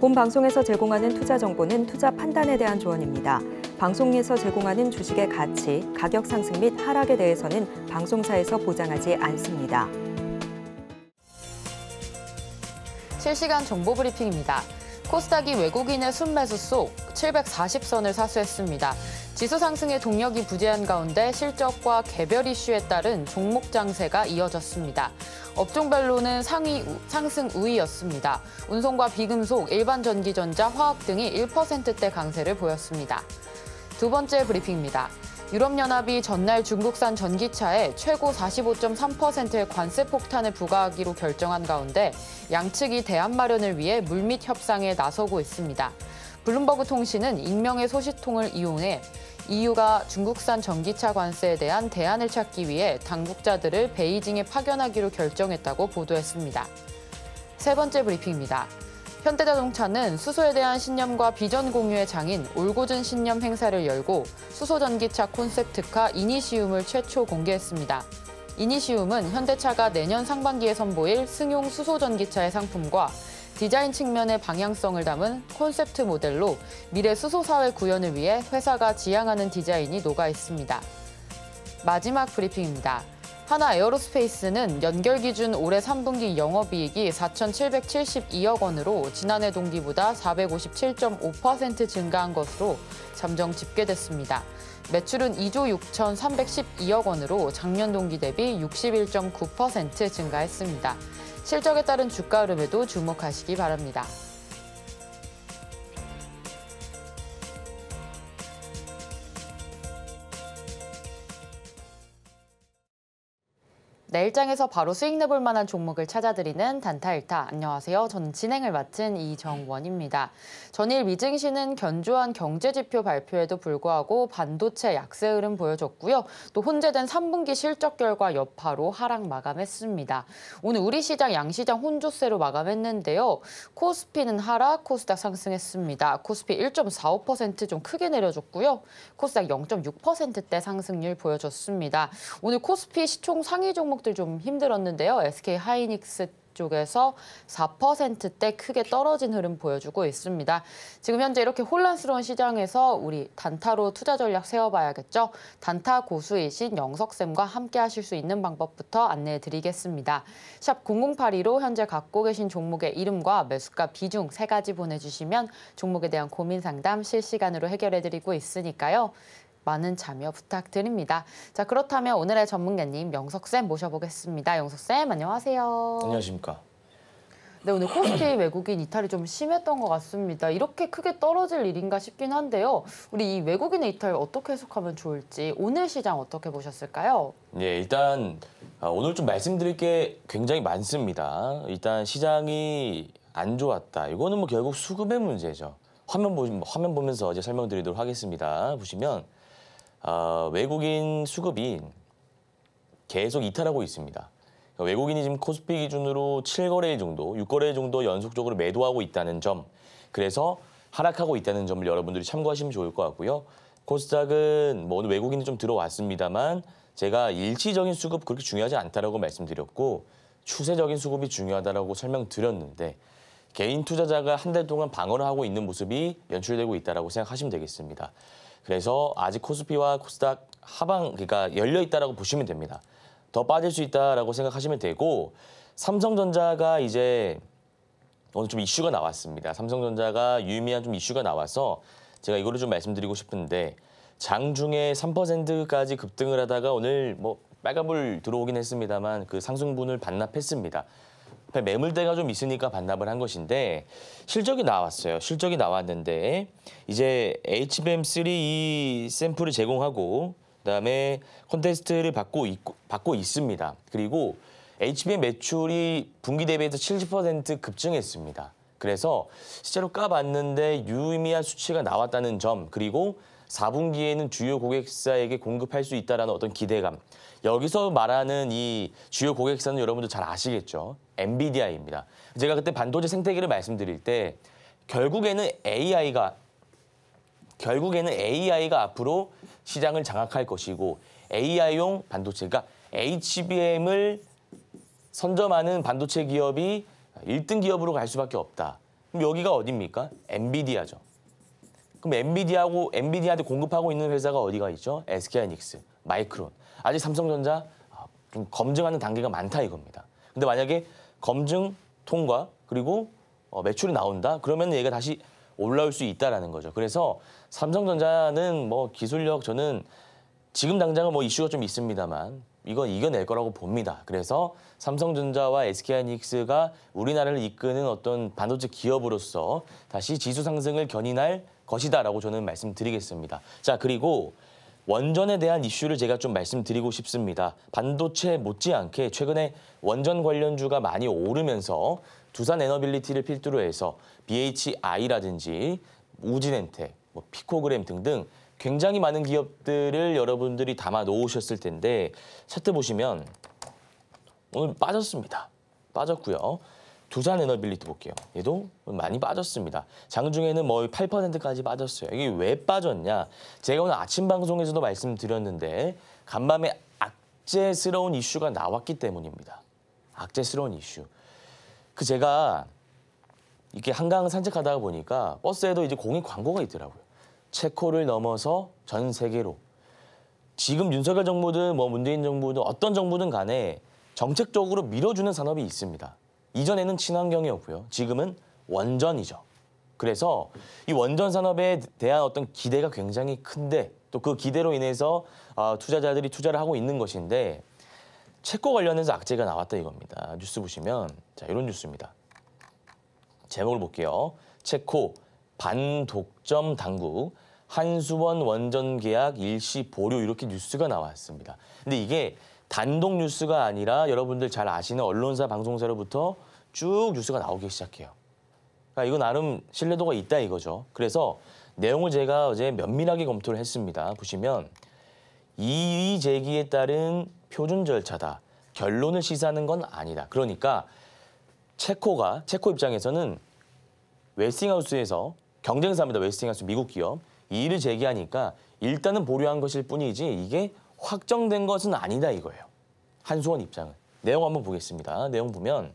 본 방송에서 제공하는 투자 정보는 투자 판단에 대한 조언입니다. 방송에서 제공하는 주식의 가치, 가격 상승 및 하락에 대해서는 방송사에서 보장하지 않습니다. 실시간 정보 브리핑입니다. 코스닥이 외국인의 순매수 속 740선을 사수했습니다. 지수 상승의 동력이 부재한 가운데 실적과 개별 이슈에 따른 종목 장세가 이어졌습니다. 업종별로는 상위 상승 우위였습니다. 운송과 비금속, 일반 전기전자, 화학 등이 1%대 강세를 보였습니다. 두 번째 브리핑입니다. 유럽연합이 전날 중국산 전기차에 최고 45.3%의 관세 폭탄을 부과하기로 결정한 가운데 양측이 대안 마련을 위해 물밑 협상에 나서고 있습니다. 블룸버그 통신은 익명의 소식통을 이용해 EU가 중국산 전기차 관세에 대한 대안을 찾기 위해 당국자들을 베이징에 파견하기로 결정했다고 보도했습니다. 세 번째 브리핑입니다. 현대자동차는 수소에 대한 신념과 비전 공유의 장인 올고준 신념 행사를 열고 수소 전기차 콘셉트카 이니시움을 최초 공개했습니다. 이니시움은 현대차가 내년 상반기에 선보일 승용 수소 전기차의 상품과 디자인 측면의 방향성을 담은 콘셉트 모델로 미래 수소사회 구현을 위해 회사가 지향하는 디자인이 녹아 있습니다. 마지막 브리핑입니다. 하나 에어로스페이스는 연결 기준 올해 3분기 영업이익이 4,772억 원으로 지난해 동기보다 457.5% 증가한 것으로 잠정 집계됐습니다. 매출은 2조 6,312억 원으로 작년 동기 대비 61.9% 증가했습니다. 실적에 따른 주가 흐름에도 주목하시기 바랍니다. 내 네, 일장에서 바로 수익 내볼 만한 종목을 찾아드리는 단타일타. 안녕하세요. 저는 진행을 맡은 이정원입니다. 전일 미증시는 견조한 경제지표 발표에도 불구하고 반도체 약세 흐름 보여줬고요. 또 혼재된 3분기 실적 결과 여파로 하락 마감했습니다. 오늘 우리 시장 양시장 혼조세로 마감했는데요. 코스피는 하락, 코스닥 상승했습니다. 코스피 1.45%좀 크게 내려줬고요. 코스닥 0.6%대 상승률 보여줬습니다. 오늘 코스피 시총 상위 종목 종목들 좀 힘들었는데요. SK 하이닉스 쪽에서 4%대 크게 떨어진 흐름 보여주고 있습니다. 지금 현재 이렇게 혼란스러운 시장에서 우리 단타로 투자 전략 세워봐야겠죠. 단타 고수이신 영석쌤과 함께 하실 수 있는 방법부터 안내해 드리겠습니다. 샵 0082로 현재 갖고 계신 종목의 이름과 매수가 비중 세 가지 보내주시면 종목에 대한 고민 상담 실시간으로 해결해 드리고 있으니까요. 많은 참여 부탁드립니다. 자 그렇다면 오늘의 전문가님 영석쌤 모셔보겠습니다. 영석쌤 안녕하세요. 안녕하십니까. 네, 오늘 코스피 외국인 이탈이 좀 심했던 것 같습니다. 이렇게 크게 떨어질 일인가 싶긴 한데요. 우리 이 외국인의 이탈 어떻게 해석하면 좋을지 오늘 시장 어떻게 보셨을까요? 네, 일단 아, 오늘 좀 말씀드릴 게 굉장히 많습니다. 일단 시장이 안 좋았다. 이거는 뭐 결국 수급의 문제죠. 화면, 보, 화면 보면서 이제 설명드리도록 하겠습니다. 보시면 어, 외국인 수급이 계속 이탈하고 있습니다. 그러니까 외국인이 지금 코스피 기준으로 7거래일 정도, 6거래일 정도 연속적으로 매도하고 있다는 점, 그래서 하락하고 있다는 점을 여러분들이 참고하시면 좋을 것 같고요. 코스닥은 뭐 오늘 외국인이 좀 들어왔습니다만 제가 일시적인 수급 그렇게 중요하지 않다라고 말씀드렸고 추세적인 수급이 중요하다라고 설명드렸는데 개인 투자자가 한 달 동안 방어를 하고 있는 모습이 연출되고 있다라고 생각하시면 되겠습니다. 그래서 아직 코스피와 코스닥 하방 그러니까 열려 있다라고 보시면 됩니다. 더 빠질 수 있다라고 생각하시면 되고 삼성전자가 이제 오늘 좀 이슈가 나왔습니다. 삼성전자가 유의미한 좀 이슈가 나와서 제가 이거를 좀 말씀드리고 싶은데 장중에 3%까지 급등을 하다가 오늘 뭐 빨간불 들어오긴 했습니다만 그 상승분을 반납했습니다. 매물대가 좀 있으니까 반납을 한 것인데 실적이 나왔어요. 실적이 나왔는데 이제 HBM3 이 샘플을 제공하고 그다음에 콘테스트를 받고 있고, 받고 있습니다. 그리고 HBM 매출이 분기 대비해서 70% 급증했습니다. 그래서 실제로 까봤는데 유의미한 수치가 나왔다는 점 그리고 4분기에는 주요 고객사에게 공급할 수 있다는 어떤 기대감. 여기서 말하는 이 주요 고객사는 여러분들 잘 아시겠죠. 엔비디아입니다. 제가 그때 반도체 생태계를 말씀드릴 때 결국에는 AI가 결국에는 AI가 앞으로 시장을 장악할 것이고 AI용 반도체가 HBM을 선점하는 반도체 기업이 1등 기업으로 갈 수밖에 없다. 그럼 여기가 어디입니까? 엔비디아죠. 그럼 엔비디아하고 엔비디아한테 공급하고 있는 회사가 어디가 있죠? SK하이닉스, 마이크론. 아직 삼성전자 아, 좀 검증하는 단계가 많다 이겁니다. 근데 만약에 검증 통과 그리고 어, 매출이 나온다. 그러면 얘가 다시 올라올 수 있다라는 거죠. 그래서 삼성전자는 뭐 기술력 저는 지금 당장은 뭐 이슈가 좀 있습니다만 이건 이겨낼 거라고 봅니다. 그래서 삼성전자와 SK하이닉스가 우리나라를 이끄는 어떤 반도체 기업으로서 다시 지수 상승을 견인할 것이다라고 저는 말씀드리겠습니다. 자 그리고 원전에 대한 이슈를 제가 좀 말씀드리고 싶습니다. 반도체 못지않게 최근에 원전 관련주가 많이 오르면서 두산 에너빌리티를 필두로 해서 BHI라든지 우진엔텍, 뭐 피코그램 등등 굉장히 많은 기업들을 여러분들이 담아 놓으셨을 텐데 차트 보시면 오늘 빠졌습니다. 빠졌고요. 두산 에너빌리티 볼게요. 얘도 많이 빠졌습니다. 장중에는 뭐 8%까지 빠졌어요. 이게 왜 빠졌냐? 제가 오늘 아침 방송에서도 말씀드렸는데 간밤에 악재스러운 이슈가 나왔기 때문입니다. 악재스러운 이슈. 그 제가 이렇게 한강 산책하다 보니까 버스에도 이제 공익 광고가 있더라고요. 체코를 넘어서 전 세계로. 지금 윤석열 정부든 뭐 문재인 정부든 어떤 정부든 간에 정책적으로 밀어주는 산업이 있습니다. 이전에는 친환경이었고요. 지금은 원전이죠. 그래서 이 원전 산업에 대한 어떤 기대가 굉장히 큰데 또 그 기대로 인해서 아, 투자자들이 투자를 하고 있는 것인데 체코 관련해서 악재가 나왔다 이겁니다. 뉴스 보시면 자 이런 뉴스입니다. 제목을 볼게요. 체코 반독점 당국 한수원 원전 계약 일시 보류 이렇게 뉴스가 나왔습니다. 근데 이게 단독 뉴스가 아니라 여러분들 잘 아시는 언론사, 방송사로부터 쭉 뉴스가 나오기 시작해요. 그러니까 이거 나름 신뢰도가 있다 이거죠. 그래서 내용을 제가 어제 면밀하게 검토를 했습니다. 보시면 이의 제기에 따른 표준 절차다. 결론을 시사하는 건 아니다. 그러니까 체코가 체코 입장에서는 웨스팅하우스에서 경쟁사입니다. 웨스팅하우스 미국 기업 이의를 제기하니까 일단은 보류한 것일 뿐이지 이게 확정된 것은 아니다 이거예요. 한수원 입장은. 내용 한번 보겠습니다. 내용 보면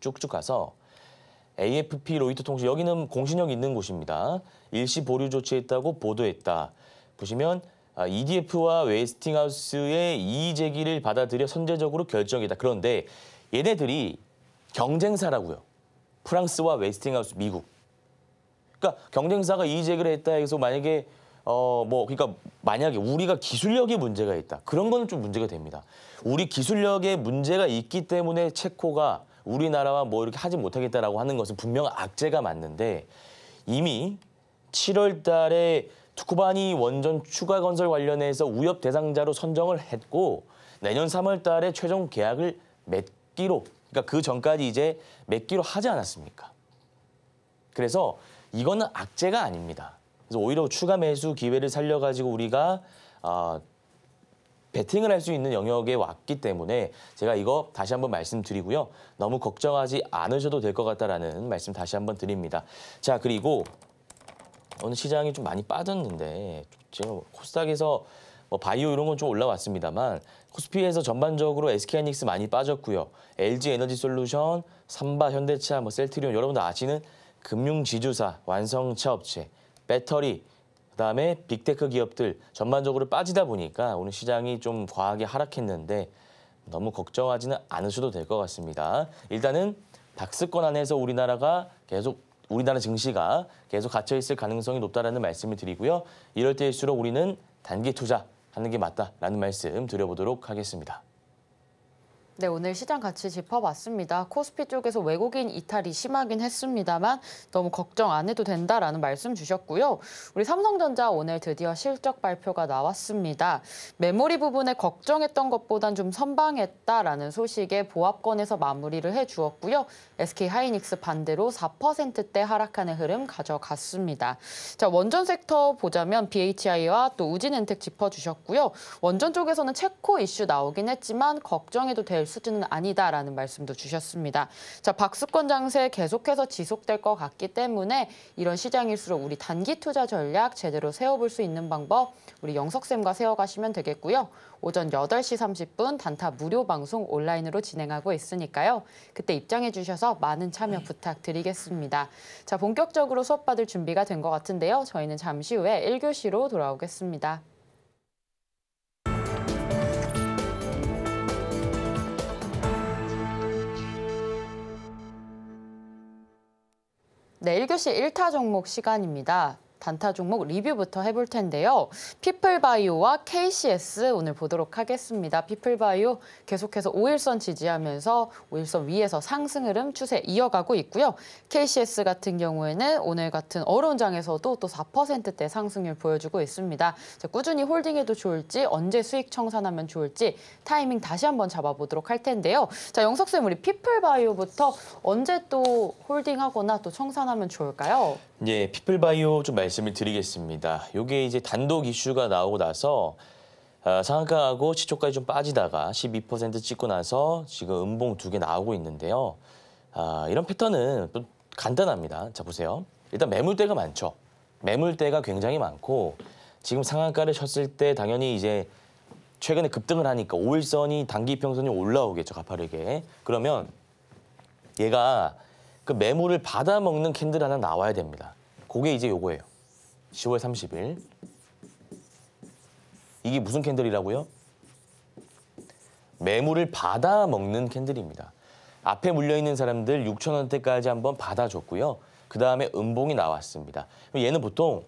쭉쭉 가서 AFP 로이터 통신 여기는 공신력 있는 곳입니다. 일시 보류 조치했다고 보도했다. 보시면 아, EDF와 웨스팅하우스의 이의 제기를 받아들여 선제적으로 결정이다. 그런데 얘네들이 경쟁사라고요. 프랑스와 웨스팅하우스 미국. 그러니까 경쟁사가 이의 제기를 했다 해서 만약에 어뭐 그러니까 만약에 우리가 기술력에 문제가 있다. 그런 거는 좀 문제가 됩니다. 우리 기술력에 문제가 있기 때문에 체코가 우리나라와 뭐 이렇게 하지 못하겠다라고 하는 것은 분명 악재가 맞는데 이미 7월 달에 투쿠바니 원전 추가 건설 관련해서 우협 대상자로 선정을 했고 내년 3월 달에 최종 계약을 맺기로 그러니까 그 전까지 이제 맺기로 하지 않았습니까? 그래서 이거는 악재가 아닙니다. 그래서 오히려 추가 매수 기회를 살려가지고 우리가 아, 베팅을 할 수 있는 영역에 왔기 때문에 제가 이거 다시 한번 말씀드리고요. 너무 걱정하지 않으셔도 될 것 같다라는 말씀 다시 한번 드립니다. 자, 그리고 오늘 시장이 좀 많이 빠졌는데 제가 코스닥에서 뭐 바이오 이런 건 좀 올라왔습니다만 코스피에서 전반적으로 SK하이닉스 많이 빠졌고요. LG 에너지 솔루션, 삼바, 현대차, 뭐 셀트리온 여러분 들 아시는 금융 지주사, 완성차 업체 배터리, 그다음에 빅테크 기업들 전반적으로 빠지다 보니까 오늘 시장이 좀 과하게 하락했는데 너무 걱정하지는 않으셔도 될 것 같습니다. 일단은 박스권 안에서 우리나라가 계속 우리나라 증시가 계속 갇혀 있을 가능성이 높다라는 말씀을 드리고요. 이럴 때일수록 우리는 단기 투자하는 게 맞다라는 말씀 드려보도록 하겠습니다. 네, 오늘 시장 같이 짚어봤습니다. 코스피 쪽에서 외국인 이탈이 심하긴 했습니다만 너무 걱정 안 해도 된다라는 말씀 주셨고요. 우리 삼성전자 오늘 드디어 실적 발표가 나왔습니다. 메모리 부분에 걱정했던 것보단 좀 선방했다라는 소식에 보합권에서 마무리를 해주었고요. SK하이닉스 반대로 4%대 하락하는 흐름 가져갔습니다. 자, 원전 섹터 보자면 BHI와 또우진엔택 짚어주셨고요. 원전 쪽에서는 체코 이슈 나오긴 했지만 걱정해도 될될 수준은 아니다라는 말씀도 주셨습니다. 자, 박수권 장세 계속해서 지속될 것 같기 때문에 이런 시장일수록 우리 단기 투자 전략 제대로 세워볼 수 있는 방법 우리 영석쌤과 세워가시면 되겠고요. 오전 8시 30분 단타 무료 방송 온라인으로 진행하고 있으니까요. 그때 입장해 주셔서 많은 참여 네. 부탁드리겠습니다. 자, 본격적으로 수업받을 준비가 된 것 같은데요. 저희는 잠시 후에 1교시로 돌아오겠습니다. 네, 1교시 1타 종목 시간입니다. 단타 종목 리뷰부터 해볼 텐데요. 피플바이오와 KCS 오늘 보도록 하겠습니다. 피플바이오 계속해서 5일선 지지하면서 5일선 위에서 상승 흐름 추세 이어가고 있고요. KCS 같은 경우에는 오늘 같은 어론 장에서도 또 4%대 상승률 보여주고 있습니다. 꾸준히 홀딩해도 좋을지 언제 수익 청산하면 좋을지 타이밍 다시 한번 잡아보도록 할 텐데요. 자 영석 쌤 우리 피플바이오부터 언제 또 홀딩하거나 또 청산하면 좋을까요? 예, 피플바이오 좀 말씀을 드리겠습니다. 이게 이제 단독 이슈가 나오고 나서 아, 상한가하고 시초까지 좀 빠지다가 12% 찍고 나서 지금 음봉 두 개 나오고 있는데요. 아, 이런 패턴은 또 간단합니다. 자 보세요. 일단 매물대가 많죠. 매물대가 굉장히 많고 지금 상한가를 쳤을 때 당연히 이제 최근에 급등을 하니까 5일선이 단기 평선이 올라오겠죠 가파르게. 그러면 얘가 그 메모를 받아 먹는 캔들 하나 나와야 됩니다. 그게 이제 요거예요. 10월 30일. 이게 무슨 캔들이라고요? 매물을 받아 먹는 캔들입니다. 앞에 물려있는 사람들 6천원대까지 한번 받아줬고요. 그 다음에 음봉이 나왔습니다. 얘는 보통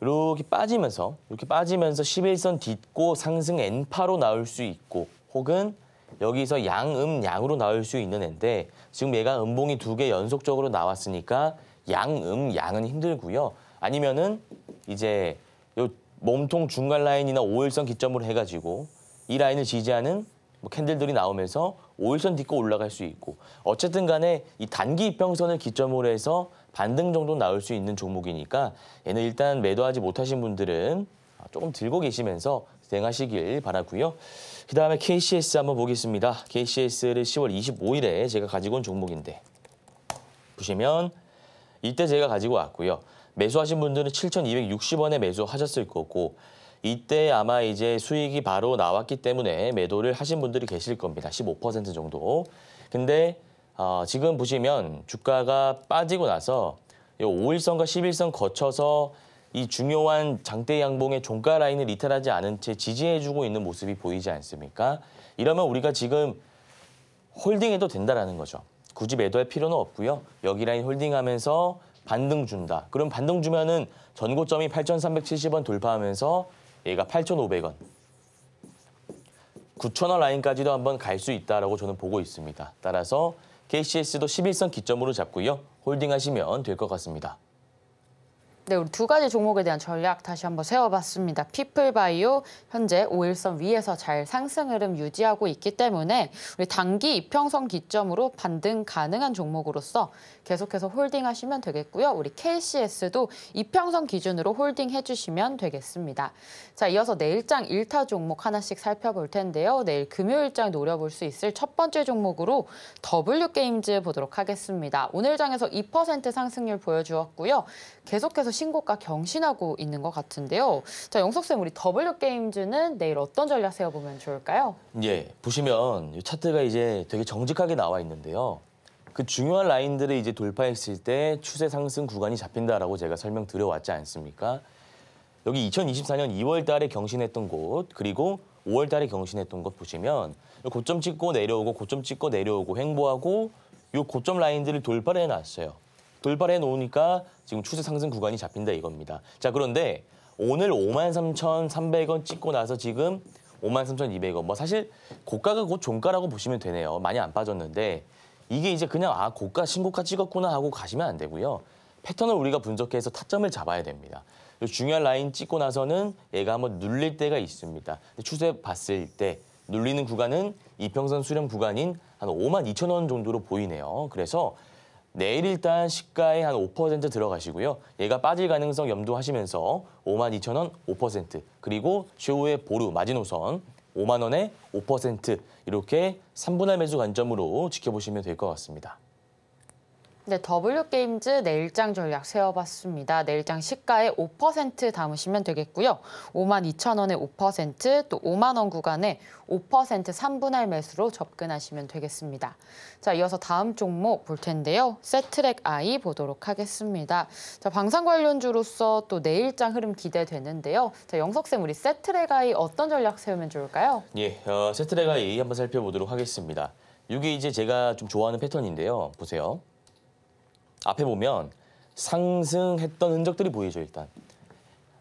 이렇게 빠지면서 이렇게 빠지면서 11선 딛고 상승 N파로 나올 수 있고 혹은 여기서 양음 양으로 나올 수 있는 애인데 지금 얘가 음봉이 두 개 연속적으로 나왔으니까 양음 양은 힘들고요. 아니면은 이제 요 몸통 중간 라인이나 오일선 기점으로 해가지고 이 라인을 지지하는 뭐 캔들들이 나오면서 오일선 딛고 올라갈 수 있고 어쨌든 간에 이 단기 입평선을 기점으로 해서 반등 정도 나올 수 있는 종목이니까 얘는 일단 매도하지 못하신 분들은 조금 들고 계시면서 대응하시길 바라고요. 그 다음에 KCS 한번 보겠습니다. KCS를 10월 25일에 제가 가지고 온 종목인데 보시면 이때 제가 가지고 왔고요. 매수하신 분들은 7,260원에 매수하셨을 거고 이때 아마 이제 수익이 바로 나왔기 때문에 매도를 하신 분들이 계실 겁니다. 15% 정도. 근데 어, 지금 보시면 주가가 빠지고 나서 5일선과 11선 거쳐서 이 중요한 장대 양봉의 종가 라인을 이탈하지 않은 채 지지해주고 있는 모습이 보이지 않습니까? 이러면 우리가 지금 홀딩해도 된다라는 거죠. 굳이 매도할 필요는 없고요. 여기 라인 홀딩하면서 반등 준다. 그럼 반등 주면은 전고점이 8,370원 돌파하면서 얘가 8,500원, 9,000원 라인까지도 한번 갈 수 있다라고 저는 보고 있습니다. 따라서 KCS도 11선 기점으로 잡고요. 홀딩하시면 될 것 같습니다. 네, 우리 두 가지 종목에 대한 전략 다시 한번 세워봤습니다. 피플바이오 현재 5일선 위에서 잘 상승 흐름 유지하고 있기 때문에 우리 단기 이평선 기점으로 반등 가능한 종목으로서 계속해서 홀딩하시면 되겠고요. 우리 KCS도 이평선 기준으로 홀딩해 주시면 되겠습니다. 자, 이어서 내일장 1타 종목 하나씩 살펴볼 텐데요. 내일 금요일장 노려볼 수 있을 첫 번째 종목으로 W게임즈 보도록 하겠습니다. 오늘 장에서 2% 상승률 보여주었고요. 계속해서 신고가 경신하고 있는 것 같은데요. 자, 영석쌤, 우리 W게임즈는 내일 어떤 전략 세워보면 좋을까요? 예, 보시면 이 차트가 이제 되게 정직하게 나와 있는데요. 그 중요한 라인들을 이제 돌파했을 때 추세 상승 구간이 잡힌다라고 제가 설명드려왔지 않습니까? 여기 2024년 2월 달에 경신했던 곳 그리고 5월 달에 경신했던 곳 보시면 고점 찍고 내려오고 고점 찍고 내려오고 횡보하고 요 고점 라인들을 돌파를 해놨어요. 돌파를 해놓으니까 지금 추세 상승 구간이 잡힌다 이겁니다. 자 그런데 오늘 53,300원 찍고 나서 지금 53,200원. 뭐 사실 고가가 곧 종가라고 보시면 되네요. 많이 안 빠졌는데 이게 이제 그냥 아 고가 신고가 찍었구나 하고 가시면 안 되고요. 패턴을 우리가 분석해서 타점을 잡아야 됩니다. 중요한 라인 찍고 나서는 얘가 한번 눌릴 때가 있습니다. 추세 봤을 때 눌리는 구간은 이평선 수렴 구간인 한 5만 2천 원 정도로 보이네요. 그래서 내일 일단 시가에 한 5% 들어가시고요. 얘가 빠질 가능성 염두하시면서 5만 2천 원 5% 그리고 최후의 보루 마지노선 5만 원에 5% 이렇게 3분할 매수 관점으로 지켜보시면 될 것 같습니다. 네, W게임즈 내일장 전략 세워봤습니다 내일장 시가에 5% 담으시면 되겠고요. 5만 2천 원에 5%또 5만 원 구간에 5% 3분할 매수로 접근하시면 되겠습니다. 자, 이어서 다음 종목 볼 텐데요. 세트랙 아이 보도록 하겠습니다. 자, 방산 관련주로서 또 내일장 흐름 기대되는데요. 자, 영석쌤 우리 세트랙 아이 어떤 전략 세우면 좋을까요? 예, 어, 세트랙 I 한번 살펴보도록 하겠습니다. 이게 이제 제가 좀 좋아하는 패턴인데요. 보세요. 앞에 보면 상승했던 흔적들이 보이죠 일단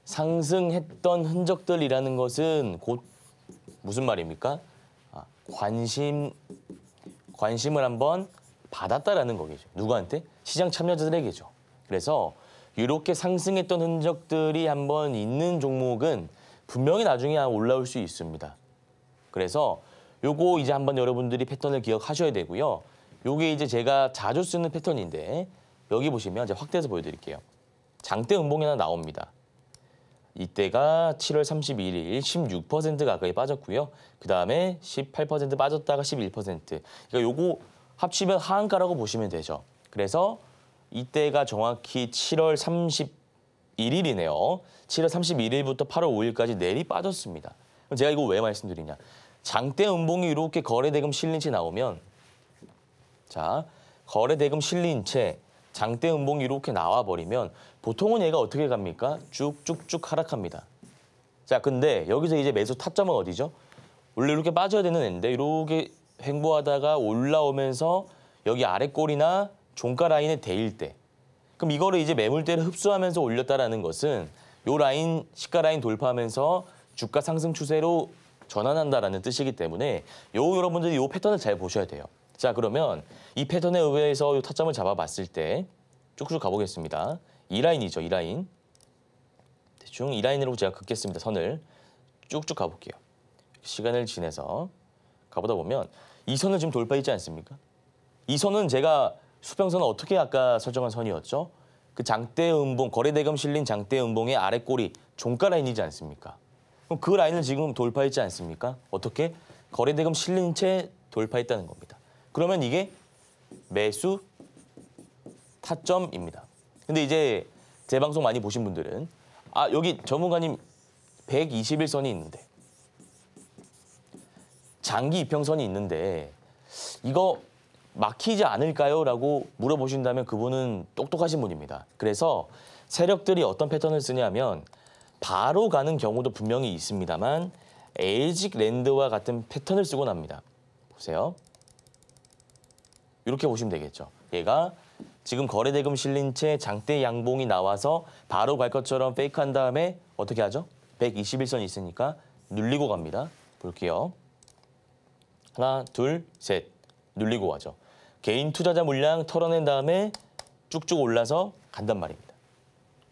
상승했던 흔적들이라는 것은 곧 무슨 말입니까? 아, 관심 관심을 한번 받았다라는 거겠죠. 누구한테? 시장 참여자들에게죠. 그래서 이렇게 상승했던 흔적들이 한번 있는 종목은 분명히 나중에 올라올 수 있습니다. 그래서 요거 이제 한번 여러분들이 패턴을 기억하셔야 되고요. 요게 이제 제가 자주 쓰는 패턴인데 여기 보시면 이제 확대해서 보여드릴게요. 장대 음봉이나 나옵니다. 이때가 7월 31일 16% 가까이 빠졌고요. 그 다음에 18% 빠졌다가 11%. 그러니까 요거 합치면 하한가라고 보시면 되죠. 그래서 이때가 정확히 7월 31일이네요. 7월 31일부터 8월 5일까지 내리 빠졌습니다. 그럼 제가 이거 왜 말씀드리냐. 장대 음봉이 이렇게 거래대금 실린 채 나오면 자 거래대금 실린 채 장대 음봉이 이렇게 나와버리면 보통은 얘가 어떻게 갑니까? 쭉쭉쭉 하락합니다. 자, 근데 여기서 이제 매수 타점은 어디죠? 원래 이렇게 빠져야 되는 애인데 이렇게 횡보하다가 올라오면서 여기 아래 꼬리나 종가 라인에 대일 때 그럼 이거를 이제 매물대를 흡수하면서 올렸다라는 것은 요 라인 시가 라인 돌파하면서 주가 상승 추세로 전환한다라는 뜻이기 때문에 요 여러분들이 요 패턴을 잘 보셔야 돼요. 자 그러면 이 패턴에 의해서 이 타점을 잡아봤을 때 쭉쭉 가보겠습니다. 이 라인이죠, 이 라인. 대충 이 라인으로 제가 긋겠습니다, 선을. 쭉쭉 가볼게요. 시간을 지내서 가보다 보면 이 선을 지금 돌파있지 않습니까? 이 선은 제가 수평선은 어떻게 아까 설정한 선이었죠? 그 장대 음봉, 거래대금 실린 장대 음봉의 아래 꼬리, 종가 라인이지 않습니까? 그럼 그 라인을 지금 돌파했지 않습니까? 어떻게? 거래대금 실린 채 돌파했다는 겁니다. 그러면 이게 매수 타점입니다. 근데 이제 제 방송 많이 보신 분들은 아 여기 전문가님 121선이 있는데 장기 이평선이 있는데 이거 막히지 않을까요? 라고 물어보신다면 그분은 똑똑하신 분입니다. 그래서 세력들이 어떤 패턴을 쓰냐면 바로 가는 경우도 분명히 있습니다만 LG랜드와 같은 패턴을 쓰곤 합니다. 보세요. 이렇게 보시면 되겠죠. 얘가 지금 거래대금 실린 채 장대 양봉이 나와서 바로 갈 것처럼 페이크한 다음에 어떻게 하죠? 121선이 있으니까 눌리고 갑니다. 볼게요. 하나, 둘, 셋. 눌리고 가죠. 개인 투자자 물량 털어낸 다음에 쭉쭉 올라서 간단 말입니다.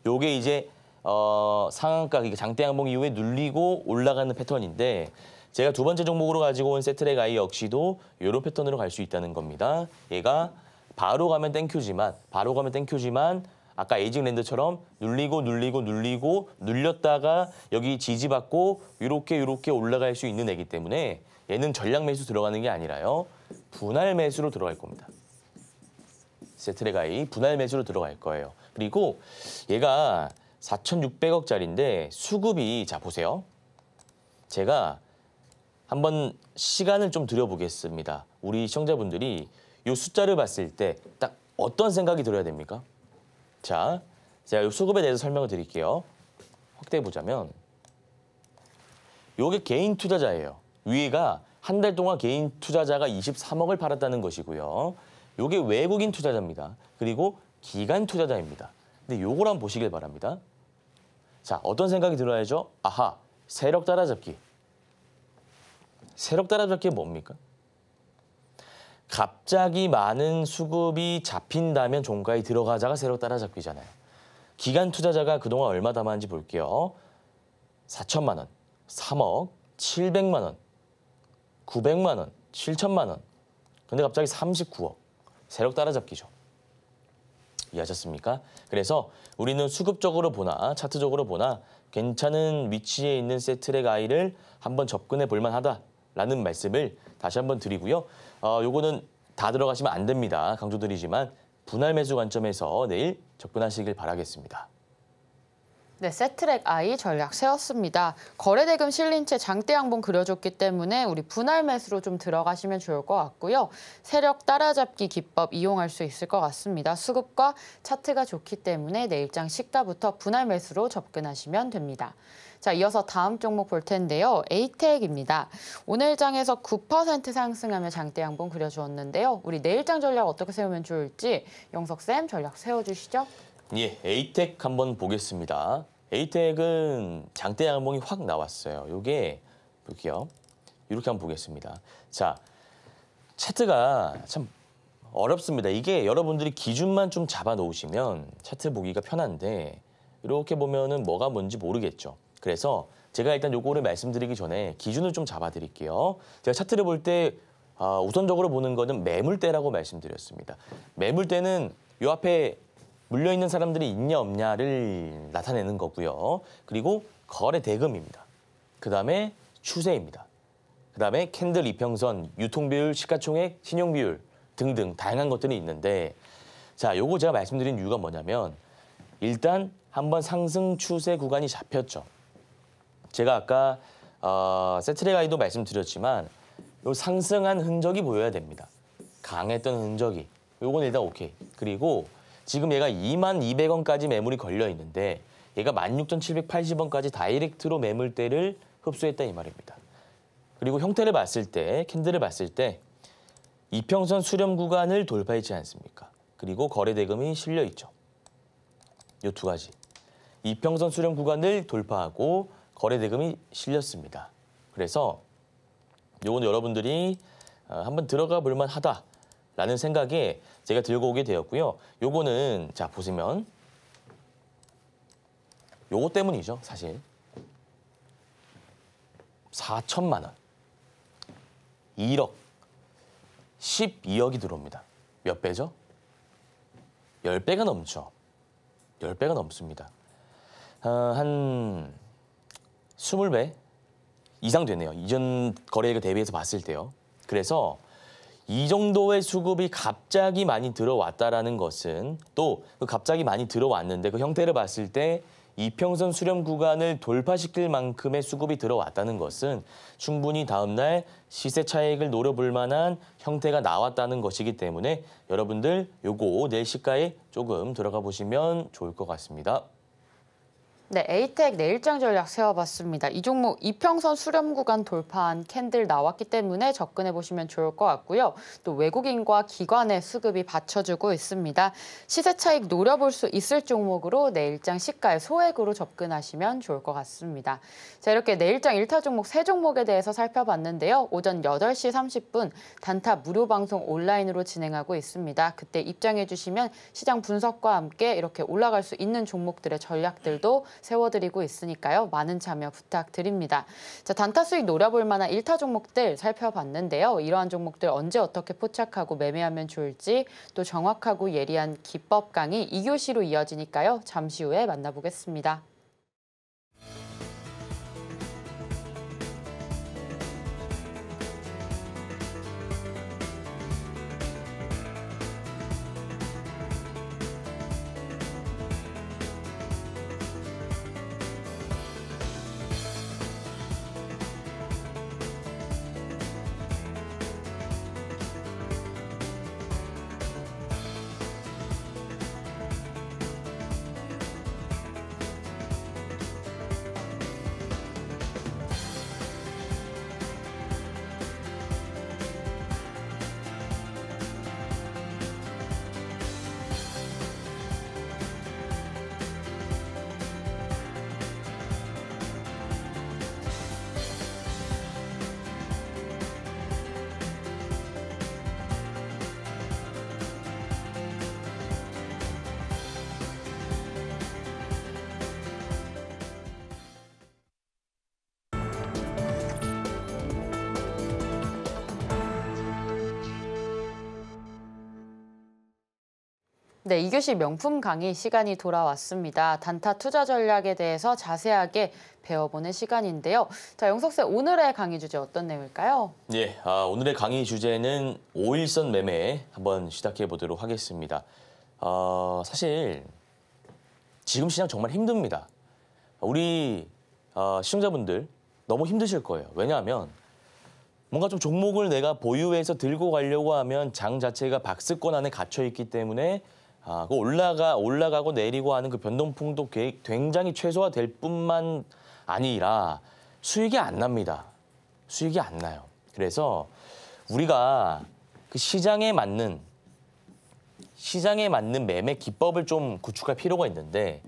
요게 이제 어, 상한가, 장대 양봉 이후에 눌리고 올라가는 패턴인데 제가 두 번째 종목으로 가지고 온 세트랙 아이 역시도 요런 패턴으로 갈 수 있다는 겁니다. 얘가 바로 가면 땡큐지만 바로 가면 땡큐지만 아까 에이징랜드처럼 눌리고 눌리고 눌리고 눌렸다가 여기 지지받고 이렇게 이렇게 올라갈 수 있는 애기 때문에 얘는 전략 매수 들어가는 게 아니라요. 분할 매수로 들어갈 겁니다. 세트레가이 분할 매수로 들어갈 거예요. 그리고 얘가 4,600억짜리인데 수급이 자 보세요. 제가 한번 시간을 좀드려보겠습니다 우리 시청자분들이 이 숫자를 봤을 때 딱 어떤 생각이 들어야 됩니까? 자, 제가 이 수급에 대해서 설명을 드릴게요. 확대해보자면 이게 개인 투자자예요. 위가 한 달 동안 개인 투자자가 23억을 팔았다는 것이고요. 이게 외국인 투자자입니다. 그리고 기간 투자자입니다. 근데 요거랑 보시길 바랍니다. 자, 어떤 생각이 들어야죠? 아하, 세력 따라잡기. 새롭 따라잡기 뭡니까? 갑자기 많은 수급이 잡힌다면 종가에 들어가자가 세력 따라잡기잖아요. 기간 투자자가 그동안 얼마 담았는지 볼게요. 4천만 원, 3억, 700만 원, 900만 원, 7천만 원. 근데 갑자기 39억. 세력 따라잡기죠. 이해하셨습니까? 그래서 우리는 수급적으로 보나 차트적으로 보나 괜찮은 위치에 있는 세트랙 아이를 한번 접근해 볼만하다. 라는 말씀을 다시 한번 드리고요. 어, 요거는 다 들어가시면 안 됩니다. 강조드리지만 분할 매수 관점에서 내일 접근하시길 바라겠습니다. 네, 세트랙 아이 전략 세웠습니다. 거래대금 실린 채 장대 양봉 그려줬기 때문에 우리 분할 매수로 좀 들어가시면 좋을 것 같고요. 세력 따라잡기 기법 이용할 수 있을 것 같습니다. 수급과 차트가 좋기 때문에 내일장 식다부터 분할 매수로 접근하시면 됩니다. 자, 이어서 다음 종목 볼 텐데요. 에이텍입니다. 오늘 장에서 9% 상승하며 장대 양봉 그려주었는데요. 우리 내일 장 전략 어떻게 세우면 좋을지 영석쌤 전략 세워주시죠. 예, 에이텍 한번 보겠습니다. 에이텍은 장대 양봉이 확 나왔어요. 이게 볼게요. 이렇게 한번 보겠습니다. 자, 차트가 참 어렵습니다. 이게 여러분들이 기준만 좀 잡아 놓으시면 차트 보기가 편한데 이렇게 보면은 뭐가 뭔지 모르겠죠. 그래서 제가 일단 요거를 말씀드리기 전에 기준을 좀 잡아드릴게요. 제가 차트를 볼때 어, 아, 우선적으로 보는 거는 매물대라고 말씀드렸습니다. 매물대는 요 앞에 물려있는 사람들이 있냐 없냐를 나타내는 거고요. 그리고 거래 대금입니다. 그 다음에 추세입니다. 그 다음에 캔들 이평선, 유통비율, 시가총액, 신용비율 등등 다양한 것들이 있는데 자, 요거 제가 말씀드린 이유가 뭐냐면 일단 한번 상승 추세 구간이 잡혔죠. 제가 아까 어, 세트레 가이도 말씀드렸지만 요 상승한 흔적이 보여야 됩니다. 강했던 흔적이. 요건 일단 오케이. 그리고 지금 얘가 2만 200원까지 매물이 걸려 있는데 얘가 16,780원까지 다이렉트로 매물대를 흡수했다 이 말입니다. 그리고 형태를 봤을 때, 캔들을 봤을 때 이평선 수렴 구간을 돌파했지 않습니까? 그리고 거래 대금이 실려 있죠. 요 두 가지. 이평선 수렴 구간을 돌파하고 거래 대금이 실렸습니다. 그래서 요건 여러분들이 어, 한번 들어가 볼 만하다 라는 생각에 제가 들고 오게 되었고요. 요거는 자 보시면 요거 때문이죠, 사실. 4천만 원, 1억, 12억이 들어옵니다. 몇 배죠? 10배가 넘죠. 10배가 넘습니다. 어, 한 20배 이상 되네요. 이전 거래액에 대비해서 봤을 때요. 그래서 이 정도의 수급이 갑자기 많이 들어왔다라는 것은 또그 갑자기 많이 들어왔는데 그 형태를 봤을 때 이평선 수렴 구간을 돌파시킬 만큼의 수급이 들어왔다는 것은 충분히 다음날 시세 차익을 노려볼 만한 형태가 나왔다는 것이기 때문에 여러분들 요거 내 시가에 조금 들어가 보시면 좋을 것 같습니다. 네, 에이텍 내일장 전략 세워봤습니다. 이 종목 이평선 수렴 구간 돌파한 캔들 나왔기 때문에 접근해보시면 좋을 것 같고요. 또 외국인과 기관의 수급이 받쳐주고 있습니다. 시세 차익 노려볼 수 있을 종목으로 내일장 시가의 소액으로 접근하시면 좋을 것 같습니다. 자, 이렇게 내일장 1타 종목 세종목에 대해서 살펴봤는데요. 오전 8시 30분 단타 무료 방송 온라인으로 진행하고 있습니다. 그때 입장해주시면 시장 분석과 함께 이렇게 올라갈 수 있는 종목들의 전략들도 세워드리고 있으니까요. 많은 참여 부탁드립니다. 자, 단타 수익 노려볼 만한 일타 종목들 살펴봤는데요. 이러한 종목들 언제 어떻게 포착하고 매매하면 좋을지 또 정확하고 예리한 기법 강의 2교시로 이어지니까요. 잠시 후에 만나보겠습니다. 네, 이교시 명품 강의 시간이 돌아왔습니다. 단타 투자 전략에 대해서 자세하게 배워보는 시간인데요. 자, 영석쌤 오늘의 강의 주제 어떤 내용일까요? 예, 아, 오늘의 강의 주제는 5일선 매매 한번 시작해 보도록 하겠습니다. 어, 사실 지금 시장 정말 힘듭니다. 우리 어, 시청자분들 너무 힘드실 거예요. 왜냐하면 뭔가 좀 종목을 내가 보유해서 들고 가려고 하면 장 자체가 박스권 안에 갇혀 있기 때문에 아, 그 올라가 올라가고 내리고 하는 그 변동풍도 굉장히 최소화될 뿐만 아니라 수익이 안 납니다. 수익이 안 나요. 그래서 우리가 그 시장에 맞는 시장에 맞는 매매 기법을 좀 구축할 필요가 있는데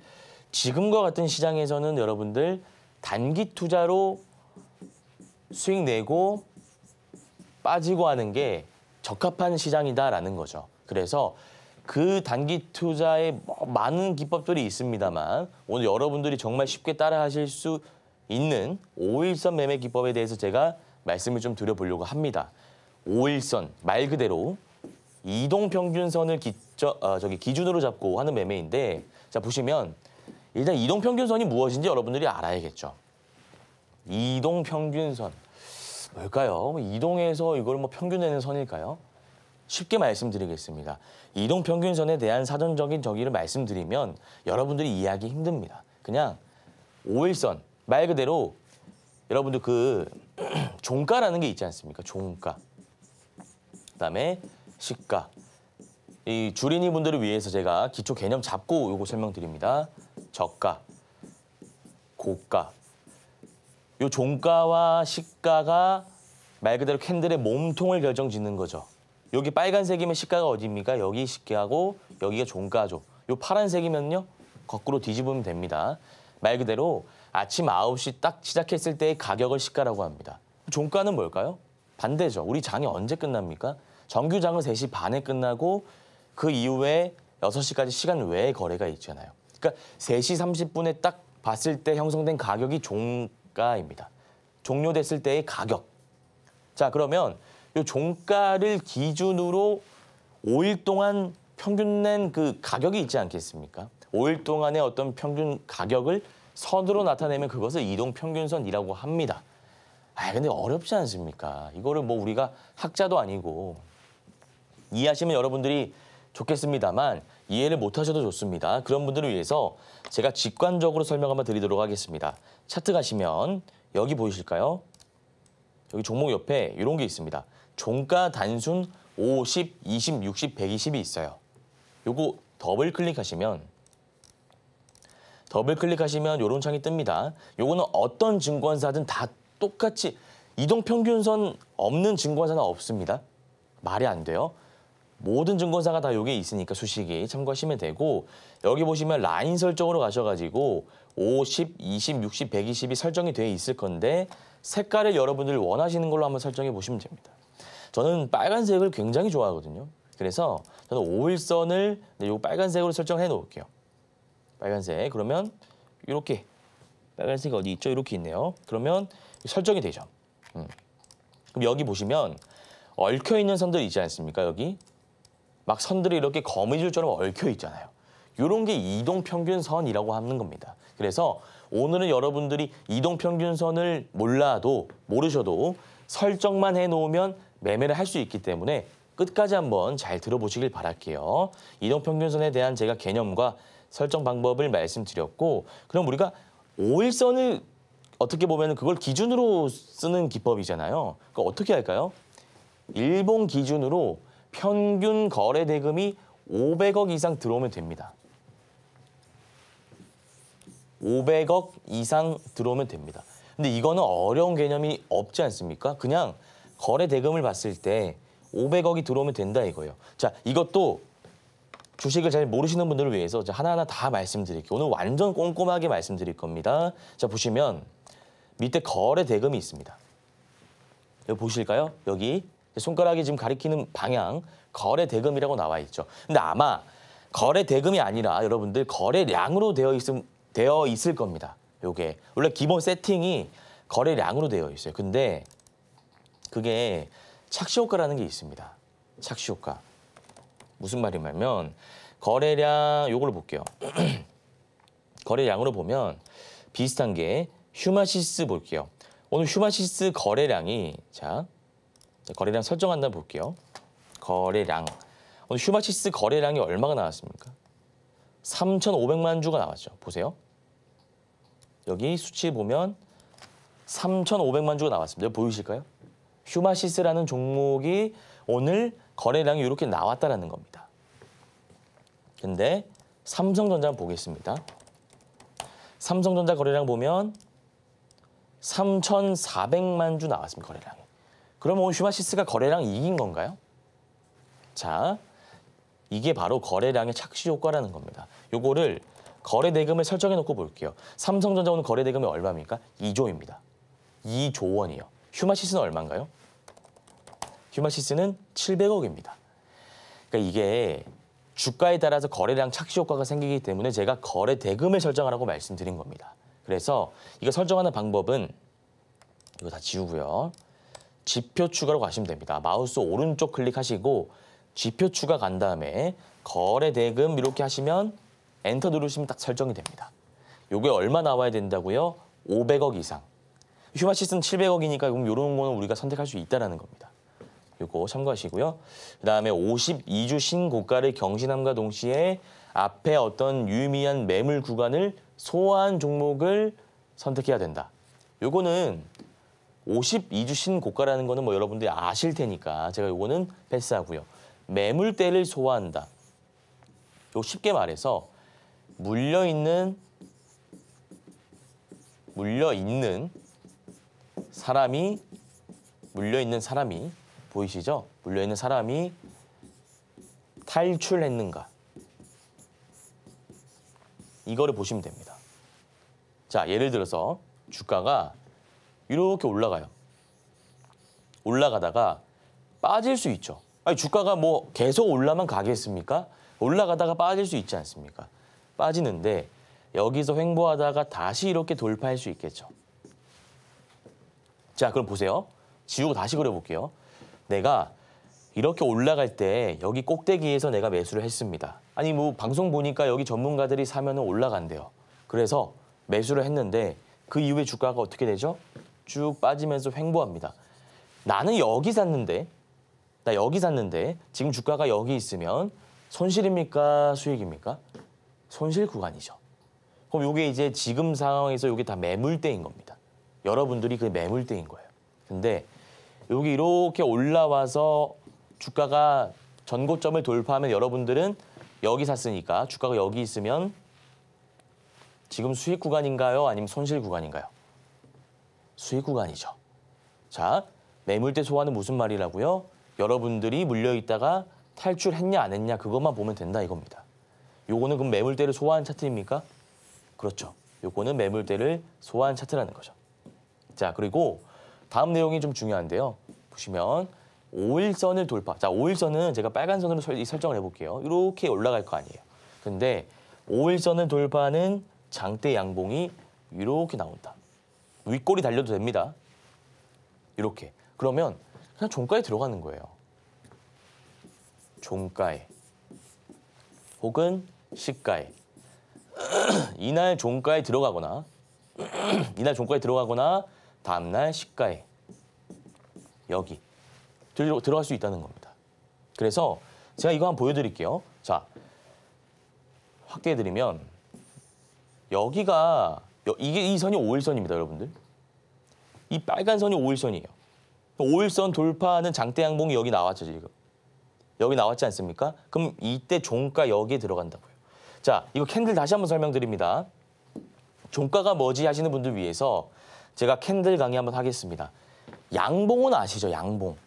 지금과 같은 시장에서는 여러분들 단기 투자로 수익 내고 빠지고 하는 게 적합한 시장이다라는 거죠. 그래서 그 단기 투자에 뭐 많은 기법들이 있습니다만 오늘 여러분들이 정말 쉽게 따라하실 수 있는 5일선 매매 기법에 대해서 제가 말씀을 좀 드려보려고 합니다. 5일선 말 그대로 이동 평균선을 기, 저, 아, 어, 저기 기준으로 잡고 하는 매매인데 자 보시면 일단 이동 평균선이 무엇인지 여러분들이 알아야겠죠. 이동 평균선 뭘까요? 뭐 이동에서 이걸 뭐 평균 내는 선일까요? 쉽게 말씀드리겠습니다. 이동 평균선에 대한 사전적인 정의를 말씀드리면 여러분들이 이해하기 힘듭니다. 그냥 5일선말 그대로 여러분들 그 종가라는 게 있지 않습니까? 종가. 그다음에 시가. 이 주린이 분들을 위해서 제가 기초 개념 잡고 요거 설명드립니다. 저가, 고가. 요 종가와 시가가 말 그대로 캔들의 몸통을 결정짓는 거죠. 여기 빨간색이면 시가가 어디입니까? 여기 시가고 여기가 종가죠. 요 파란색이면요. 거꾸로 뒤집으면 됩니다. 말 그대로 아침 9시 딱 시작했을 때의 가격을 시가라고 합니다. 종가는 뭘까요? 반대죠. 우리 장이 언제 끝납니까? 정규장은 3시 반에 끝나고 그 이후에 6시까지 시간 외에 거래가 있잖아요. 그러니까 3시 30분에 딱 봤을 때 형성된 가격이 종가입니다. 종료됐을 때의 가격. 자, 그러면 요 종가를 기준으로 5일 동안 평균 낸 그 가격이 있지 않겠습니까? 5일 동안의 어떤 평균 가격을 선으로 나타내면 그것을 이동 평균선이라고 합니다. 아 근데 어렵지 않습니까? 이거를 뭐 우리가 학자도 아니고 이해하시면 여러분들이 좋겠습니다만 이해를 못하셔도 좋습니다. 그런 분들을 위해서 제가 직관적으로 설명 한번 드리도록 하겠습니다. 차트 가시면 여기 보이실까요? 여기 종목 옆에 이런 게 있습니다. 종가 단순 5, 10, 20, 60, 120이 있어요. 요거 더블 클릭하시면 더블 클릭하시면 요런 창이 뜹니다. 요거는 어떤 증권사든 다 똑같이 이동평균선 없는 증권사는 없습니다. 말이 안 돼요. 모든 증권사가 다 여기에 있으니까 수식이 참고하시면 되고 여기 보시면 라인 설정으로 가셔가지고 50, 20, 60, 120이 설정이 돼 있을 건데 색깔을 여러분들 이 원하시는 걸로 한번 설정해 보시면 됩니다. 저는 빨간색을 굉장히 좋아하거든요. 그래서 저는 오일선을 이 네, 빨간색으로 설정해 놓을게요. 빨간색. 그러면 이렇게 빨간색이 어디 있죠? 이렇게 있네요. 그러면 설정이 되죠. 음. 그럼 여기 보시면 얽혀 있는 선들 있지 않습니까? 여기 막 선들이 이렇게 거미줄처럼 얽혀 있잖아요. 이런 게 이동 평균 선이라고 하는 겁니다. 그래서 오늘은 여러분들이 이동평균선을 몰라도 모르셔도 설정만 해놓으면 매매를 할 수 있기 때문에 끝까지 한번 잘 들어보시길 바랄게요. 이동평균선에 대한 제가 개념과 설정 방법을 말씀드렸고 그럼 우리가 오일선을 어떻게 보면 그걸 기준으로 쓰는 기법이잖아요. 그러니까 어떻게 할까요? 일본 기준으로 평균 거래 대금이 500억 이상 들어오면 됩니다. 500억 이상 들어오면 됩니다. 근데 이거는 어려운 개념이 없지 않습니까? 그냥 거래 대금을 봤을 때 500억이 들어오면 된다 이거예요. 자, 이것도 주식을 잘 모르시는 분들을 위해서 하나하나 다 말씀드릴게요. 오늘 완전 꼼꼼하게 말씀드릴 겁니다. 자, 보시면 밑에 거래 대금이 있습니다. 여기 보실까요? 여기 손가락이 지금 가리키는 방향 거래 대금이라고 나와 있죠. 근데 아마 거래 대금이 아니라 여러분들 거래량으로 되어 있음 되어 있을 겁니다. 요게 원래 기본 세팅이 거래량으로 되어 있어요. 근데 그게 착시 효과라는 게 있습니다. 착시 효과. 무슨 말이냐면 거래량 요걸로 볼게요. 거래량으로 보면 비슷한 게 휴마시스 볼게요. 오늘 휴마시스 거래량이 자 거래량 설정한다 볼게요. 거래량. 오늘 휴마시스 거래량이 얼마가 나왔습니까? 3,500만 주가 나왔죠. 보세요. 여기 수치 보면 3,500만 주가 나왔습니다. 보이실까요? 휴마시스라는 종목이 오늘 거래량이 이렇게 나왔다라는 겁니다. 근데 삼성전자 보겠습니다. 삼성전자 거래량 보면 3,400만 주 나왔습니다. 거래량이. 그럼 오늘 휴마시스가 거래량 이긴 건가요? 자, 이게 바로 거래량의 착시 효과라는 겁니다. 요거를 거래 대금을 설정해 놓고 볼게요. 삼성전자 오늘 거래 대금이 얼마입니까? 2조입니다. 2조 원이요. 휴마시스는 얼마인가요? 휴마시스는 700억입니다. 그러니까 이게 주가에 따라서 거래량 착시 효과가 생기기 때문에 제가 거래 대금을 설정하라고 말씀드린 겁니다. 그래서 이거 설정하는 방법은 이거 다 지우고요. 지표 추가로 가시면 됩니다. 마우스 오른쪽 클릭하시고 지표 추가 간 다음에 거래 대금 이렇게 하시면 엔터 누르시면 딱 설정이 됩니다. 요게 얼마 나와야 된다고요? 500억 이상. 휴마시스는 700억이니까 그럼 이런 거는 우리가 선택할 수 있다는 겁니다. 요거 참고하시고요. 그 다음에 52주 신고가를 경신함과 동시에 앞에 어떤 유의미한 매물 구간을 소화한 종목을 선택해야 된다. 요거는 52주 신고가라는 거는 뭐 여러분들이 아실 테니까 제가 요거는 패스하고요. 매물대를 소화한다. 요 쉽게 말해서 물려 있는 물려 있는 사람이 물려 있는 사람이 보이시죠? 물려 있는 사람이 탈출했는가? 이거를 보시면 됩니다. 자, 예를 들어서 주가가 이렇게 올라가요. 올라가다가 빠질 수 있죠. 아니, 주가가 뭐 계속 올라만 가겠습니까? 올라가다가 빠질 수 있지 않습니까? 빠지는데 여기서 횡보하다가 다시 이렇게 돌파할 수 있겠죠. 자, 그럼 보세요. 지우고 다시 그려볼게요. 내가 이렇게 올라갈 때 여기 꼭대기에서 내가 매수를 했습니다. 아니 뭐 방송 보니까 여기 전문가들이 사면은 올라간대요. 그래서 매수를 했는데 그 이후에 주가가 어떻게 되죠? 쭉 빠지면서 횡보합니다. 나는 여기 샀는데 나 여기 샀는데 지금 주가가 여기 있으면 손실입니까 수익입니까? 손실 구간이죠. 그럼 이게 이제 지금 상황에서 이게 다 매물대인 겁니다. 여러분들이 그 매물대인 거예요. 근데 여기 이렇게 올라와서 주가가 전고점을 돌파하면 여러분들은 여기 샀으니까 주가가 여기 있으면 지금 수익 구간인가요? 아니면 손실 구간인가요? 수익 구간이죠. 자, 매물대 소화는 무슨 말이라고요? 여러분들이 물려있다가 탈출했냐 안 했냐 그것만 보면 된다 이겁니다. 요거는 그럼 매물대를 소화한 차트입니까? 그렇죠. 요거는 매물대를 소화한 차트라는 거죠. 자, 그리고 다음 내용이 좀 중요한데요. 보시면 5일선을 돌파. 자, 5일선은 제가 빨간 선으로 설, 정을 해볼게요. 이렇게 올라갈 거 아니에요. 근데 5일선을 돌파하는 장대 양봉이 이렇게 나온다. 윗골이 달려도 됩니다. 이렇게. 그러면 그냥 종가에 들어가는 거예요. 종가에. 혹은 시가에 이날 종가에 들어가거나 이날 종가에 들어가거나 다음날 시가에 여기 들어, 들어갈 수 있다는 겁니다. 그래서 제가 이거 한번 보여드릴게요. 자, 확대해드리면 여기가 이게 이 선이 5일선입니다, 여러분들. 이 빨간 선이 5일선이에요. 5일선 돌파하는 장대 양봉이 여기 나왔죠, 지금. 여기 나왔지 않습니까? 그럼 이때 종가 여기에 들어간다고 자, 이거 캔들 다시 한번 설명드립니다. 종가가 뭐지 하시는 분들 위해서 제가 캔들 강의 한번 하겠습니다. 양봉은 아시죠? 양봉.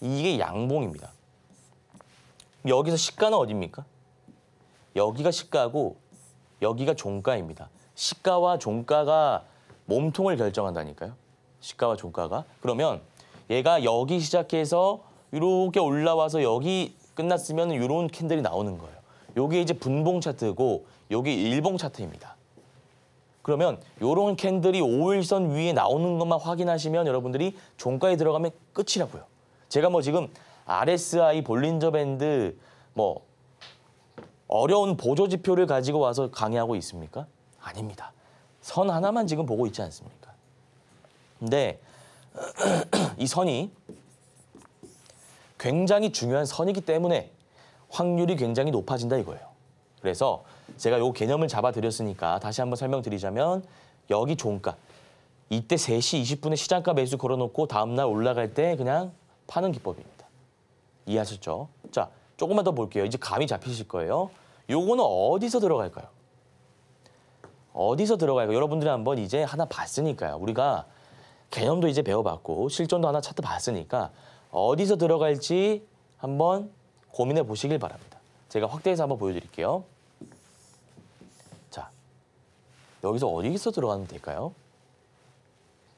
이게 양봉입니다. 여기서 시가는 어디니까 여기가 시가고 여기가 종가입니다. 시가와 종가가 몸통을 결정한다니까요. 시가와 종가가. 그러면 얘가 여기 시작해서 이렇게 올라와서 여기 끝났으면 이런 캔들이 나오는 거예요. 요게 이제 분봉 차트고 여기 일봉 차트입니다. 그러면 요런 캔들이 5일선 위에 나오는 것만 확인하시면 여러분들이 종가에 들어가면 끝이라고요. 제가 뭐 지금 RSI 볼린저 밴드 뭐 어려운 보조 지표를 가지고 와서 강의하고 있습니까? 아닙니다. 선 하나만 지금 보고 있지 않습니까? 근데 이 선이 굉장히 중요한 선이기 때문에 확률이 굉장히 높아진다 이거예요. 그래서 제가 요 개념을 잡아드렸으니까 다시 한번 설명드리자면 여기 종가 이때 3시 20분에 시장가 매수 걸어놓고 다음날 올라갈 때 그냥 파는 기법입니다. 이해하셨죠? 자, 조금만 더 볼게요. 이제 감이 잡히실 거예요. 요거는 어디서 들어갈까요? 어디서 들어갈까요? 여러분들이 한번 이제 하나 봤으니까요. 우리가 개념도 이제 배워봤고 실전도 하나 차트 봤으니까 어디서 들어갈지 한번 고민해 보시길 바랍니다. 제가 확대해서 한번 보여드릴게요. 자, 여기서 어디서 들어가면 될까요?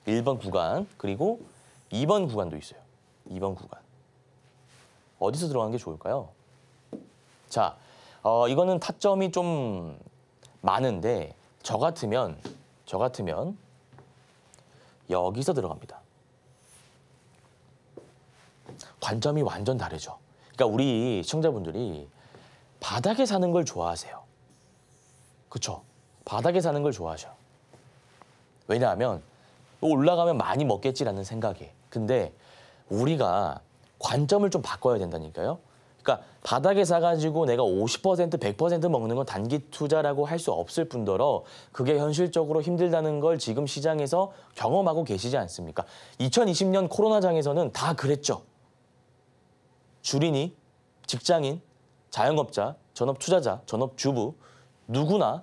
1번 구간, 그리고 2번 구간도 있어요. 2번 구간. 어디서 들어가는 게 좋을까요? 자, 어, 이거는 타점이 좀 많은데 저 같으면, 저 같으면 여기서 들어갑니다. 관점이 완전 다르죠. 그러니까 우리 시청자분들이 바닥에 사는 걸 좋아하세요. 그렇죠? 바닥에 사는 걸 좋아하셔. 왜냐하면 올라가면 많이 먹겠지라는 생각에. 근데 우리가 관점을 좀 바꿔야 된다니까요. 그러니까 바닥에 사가지고 내가 50% 100% 먹는 건 단기 투자라고 할 수 없을 뿐더러 그게 현실적으로 힘들다는 걸 지금 시장에서 경험하고 계시지 않습니까? 2020년 코로나장에서는 다 그랬죠. 줄린이 직장인, 자영업자, 전업 투자자, 전업 주부 누구나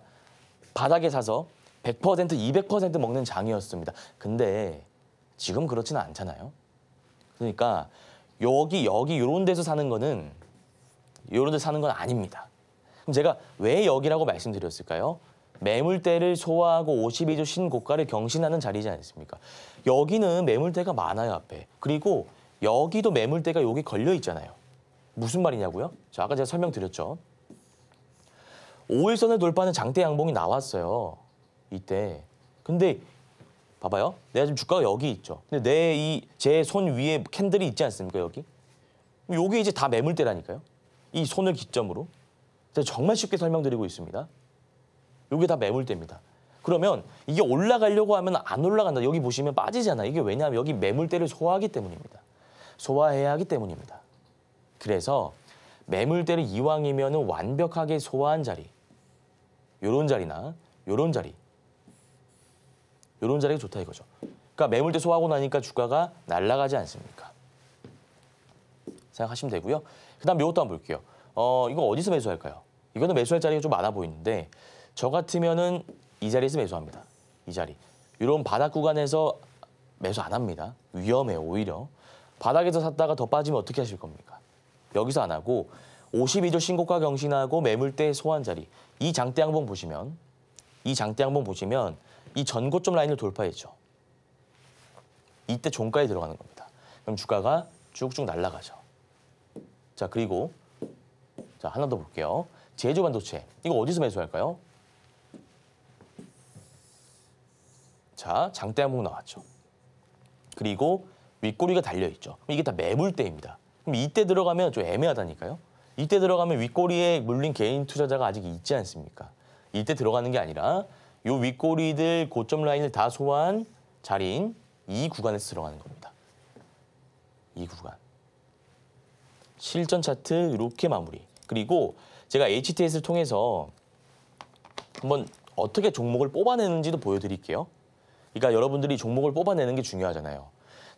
바닥에 사서 100% 200% 먹는 장이었습니다. 근데 지금 그렇지는 않잖아요. 그러니까 여기 여기 요런 데서 사는 거는 요런 데 사는 건 아닙니다. 그럼 제가 왜 여기라고 말씀드렸을까요? 매물대를 소화하고 52조 신고가를 경신하는 자리지 않습니까? 여기는 매물대가 많아요, 앞에. 그리고 여기도 매물대가 여기 걸려 있잖아요. 무슨 말이냐고요? 자, 아까 제가 설명드렸죠. 5일선을 돌파하는 장대 양봉이 나왔어요. 이때. 근데 봐봐요. 내가 지금 주가가 여기 있죠. 근데 내 이 제 손 위에 캔들이 있지 않습니까, 여기? 여기 이제 다 매물대라니까요. 이 손을 기점으로. 제가 정말 쉽게 설명드리고 있습니다. 이게 다 매물대입니다. 그러면 이게 올라가려고 하면 안 올라간다. 여기 보시면 빠지잖아. 이게 왜냐하면 여기 매물대를 소화하기 때문입니다. 소화해야 하기 때문입니다. 그래서 매물대를 이왕이면 완벽하게 소화한 자리, 요런 자리나 요런 자리, 요런 자리가 좋다 이거죠. 그러니까 매물대 소화하고 나니까 주가가 날라가지 않습니까? 생각하시면 되고요. 그 다음 이것도 한번 볼게요. 어, 이거 어디서 매수할까요? 이거는 매수할 자리가 좀 많아 보이는데 저 같으면은 이 자리에서 매수합니다. 이 자리. 이런 바닥 구간에서 매수 안 합니다. 위험해 오히려. 바닥에서 샀다가 더 빠지면 어떻게 하실 겁니까? 여기서 안 하고 52조 신고가 경신하고 매물대 소환 자리 이 장대 항봉 보시면 이 장대 항봉 보시면 이 전고점 라인을 돌파했죠. 이때 종가에 들어가는 겁니다. 그럼 주가가 쭉쭉 날아가죠. 자 그리고 자 하나 더 볼게요. 제조 반도체 이거 어디서 매수할까요? 자 장대 항봉 나왔죠. 그리고 윗꼬리가 달려있죠. 이게 다 매물대입니다. 그럼 이때 들어가면 좀 애매하다니까요. 이때 들어가면 윗꼬리에 물린 개인 투자자가 아직 있지 않습니까? 이때 들어가는 게 아니라 요 윗꼬리들 고점 라인을 다 소화한 자리인 이 구간에서 들어가는 겁니다. 이 구간. 실전 차트 이렇게 마무리. 그리고 제가 HTS를 통해서 한번 어떻게 종목을 뽑아내는지도 보여드릴게요. 그러니까 여러분들이 종목을 뽑아내는 게 중요하잖아요.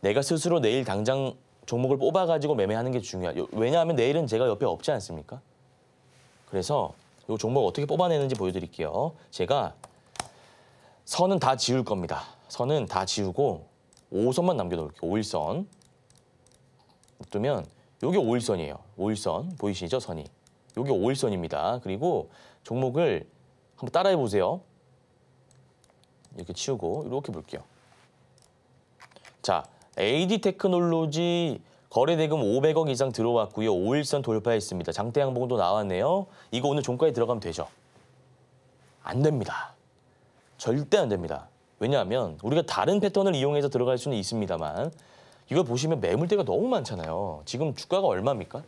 내가 스스로 내일 당장 종목을 뽑아가지고 매매하는 게 중요해요. 왜냐하면 내일은 제가 옆에 없지 않습니까? 그래서 이 종목 어떻게 뽑아내는지 보여드릴게요. 제가 선은 다 지울 겁니다. 선은 다 지우고 5선만 남겨놓을게요. 5일선. 그러면 이게 5일선이에요. 5일선 보이시죠? 선이. 이게 5일선입니다. 그리고 종목을 한번 따라해 보세요. 이렇게 치우고 이렇게 볼게요. 자, AD 테크놀로지 거래대금 500억 이상 들어왔고요. 5일선 돌파했습니다. 장대양봉도 나왔네요. 이거 오늘 종가에 들어가면 되죠? 안 됩니다. 절대 안 됩니다. 왜냐하면 우리가 다른 패턴을 이용해서 들어갈 수는 있습니다만 이걸 보시면 매물대가 너무 많잖아요. 지금 주가가 얼마입니까?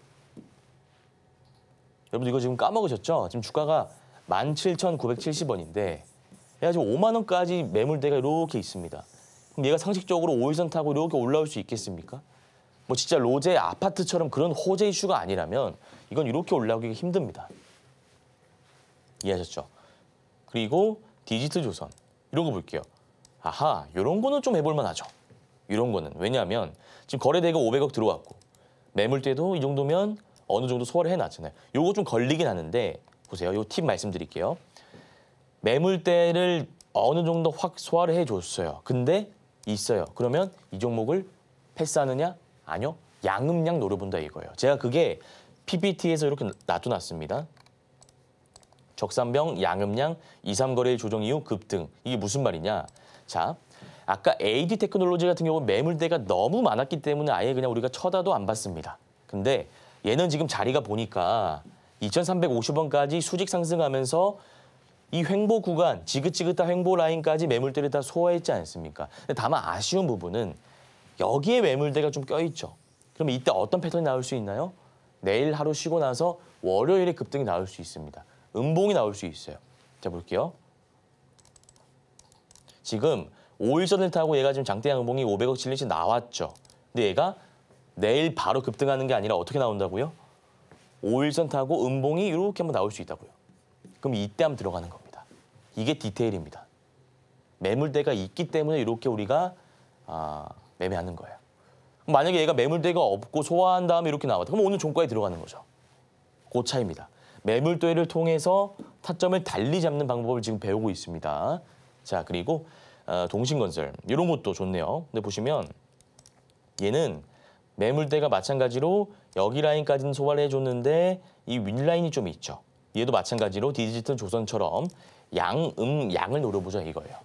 여러분 이거 지금 까먹으셨죠? 지금 주가가 17,970원인데 해가지고 5만 원까지 매물대가 이렇게 있습니다. 얘가 상식적으로 오일선 타고 이렇게 올라올 수 있겠습니까? 뭐 진짜 로제 아파트처럼 그런 호재 이슈가 아니라면 이건 이렇게 올라오기 가 힘듭니다. 이해하셨죠? 그리고 디지트 조선 이런 거 볼게요. 아하, 이런 거는 좀 해볼 만하죠. 이런 거는 왜냐하면 지금 거래대가 500억 들어왔고 매물대도 이 정도면 어느 정도 소화를 해놨잖아요. 이거좀 걸리긴 하는데 보세요. 이 팁 말씀드릴게요. 매물대를 어느 정도 확 소화를 해줬어요. 근데 있어요. 그러면 이 종목을 패스하느냐? 아니요. 양음량 노려본다 이거예요. 제가 그게 PPT에서 이렇게 놔둬놨습니다. 적산병, 양음량, 2, 3거래의 조정 이후 급등. 이게 무슨 말이냐? 자, 아까 AD 테크놀로지 같은 경우 매물대가 너무 많았기 때문에 아예 그냥 우리가 쳐다도 안 봤습니다. 근데 얘는 지금 자리가 보니까 2,350원까지 수직 상승하면서 이 횡보 구간, 지긋지긋한 횡보 라인까지 매물들이 다 소화했지 않습니까? 다만 아쉬운 부분은 여기에 매물대가 좀 껴있죠. 그럼 이때 어떤 패턴이 나올 수 있나요? 내일 하루 쉬고 나서 월요일에 급등이 나올 수 있습니다. 음봉이 나올 수 있어요. 자, 볼게요. 지금 5일선을 타고 얘가 지금 장대양 음봉이 500억 진리치 나왔죠. 근데 얘가 내일 바로 급등하는 게 아니라 어떻게 나온다고요? 5일선 타고 음봉이 이렇게 한번 나올 수 있다고요. 그럼 이때함 들어가는 겁니다. 이게 디테일입니다. 매물대가 있기 때문에 이렇게 우리가 아, 매매하는 거예요. 만약에 얘가 매물대가 없고 소화한 다음에 이렇게 나왔다. 그럼 오늘 종가에 들어가는 거죠. 고그 차이입니다. 매물대를 통해서 타점을 달리 잡는 방법을 지금 배우고 있습니다. 자, 그리고 어, 동신건설 이런 것도 좋네요. 근데 보시면 얘는 매물대가 마찬가지로 여기 라인까지는 소화를 해줬는데 이 윗라인이 좀 있죠. 얘도 마찬가지로 디지털 조선처럼 양, 음, 양을 노려보자 이거예요.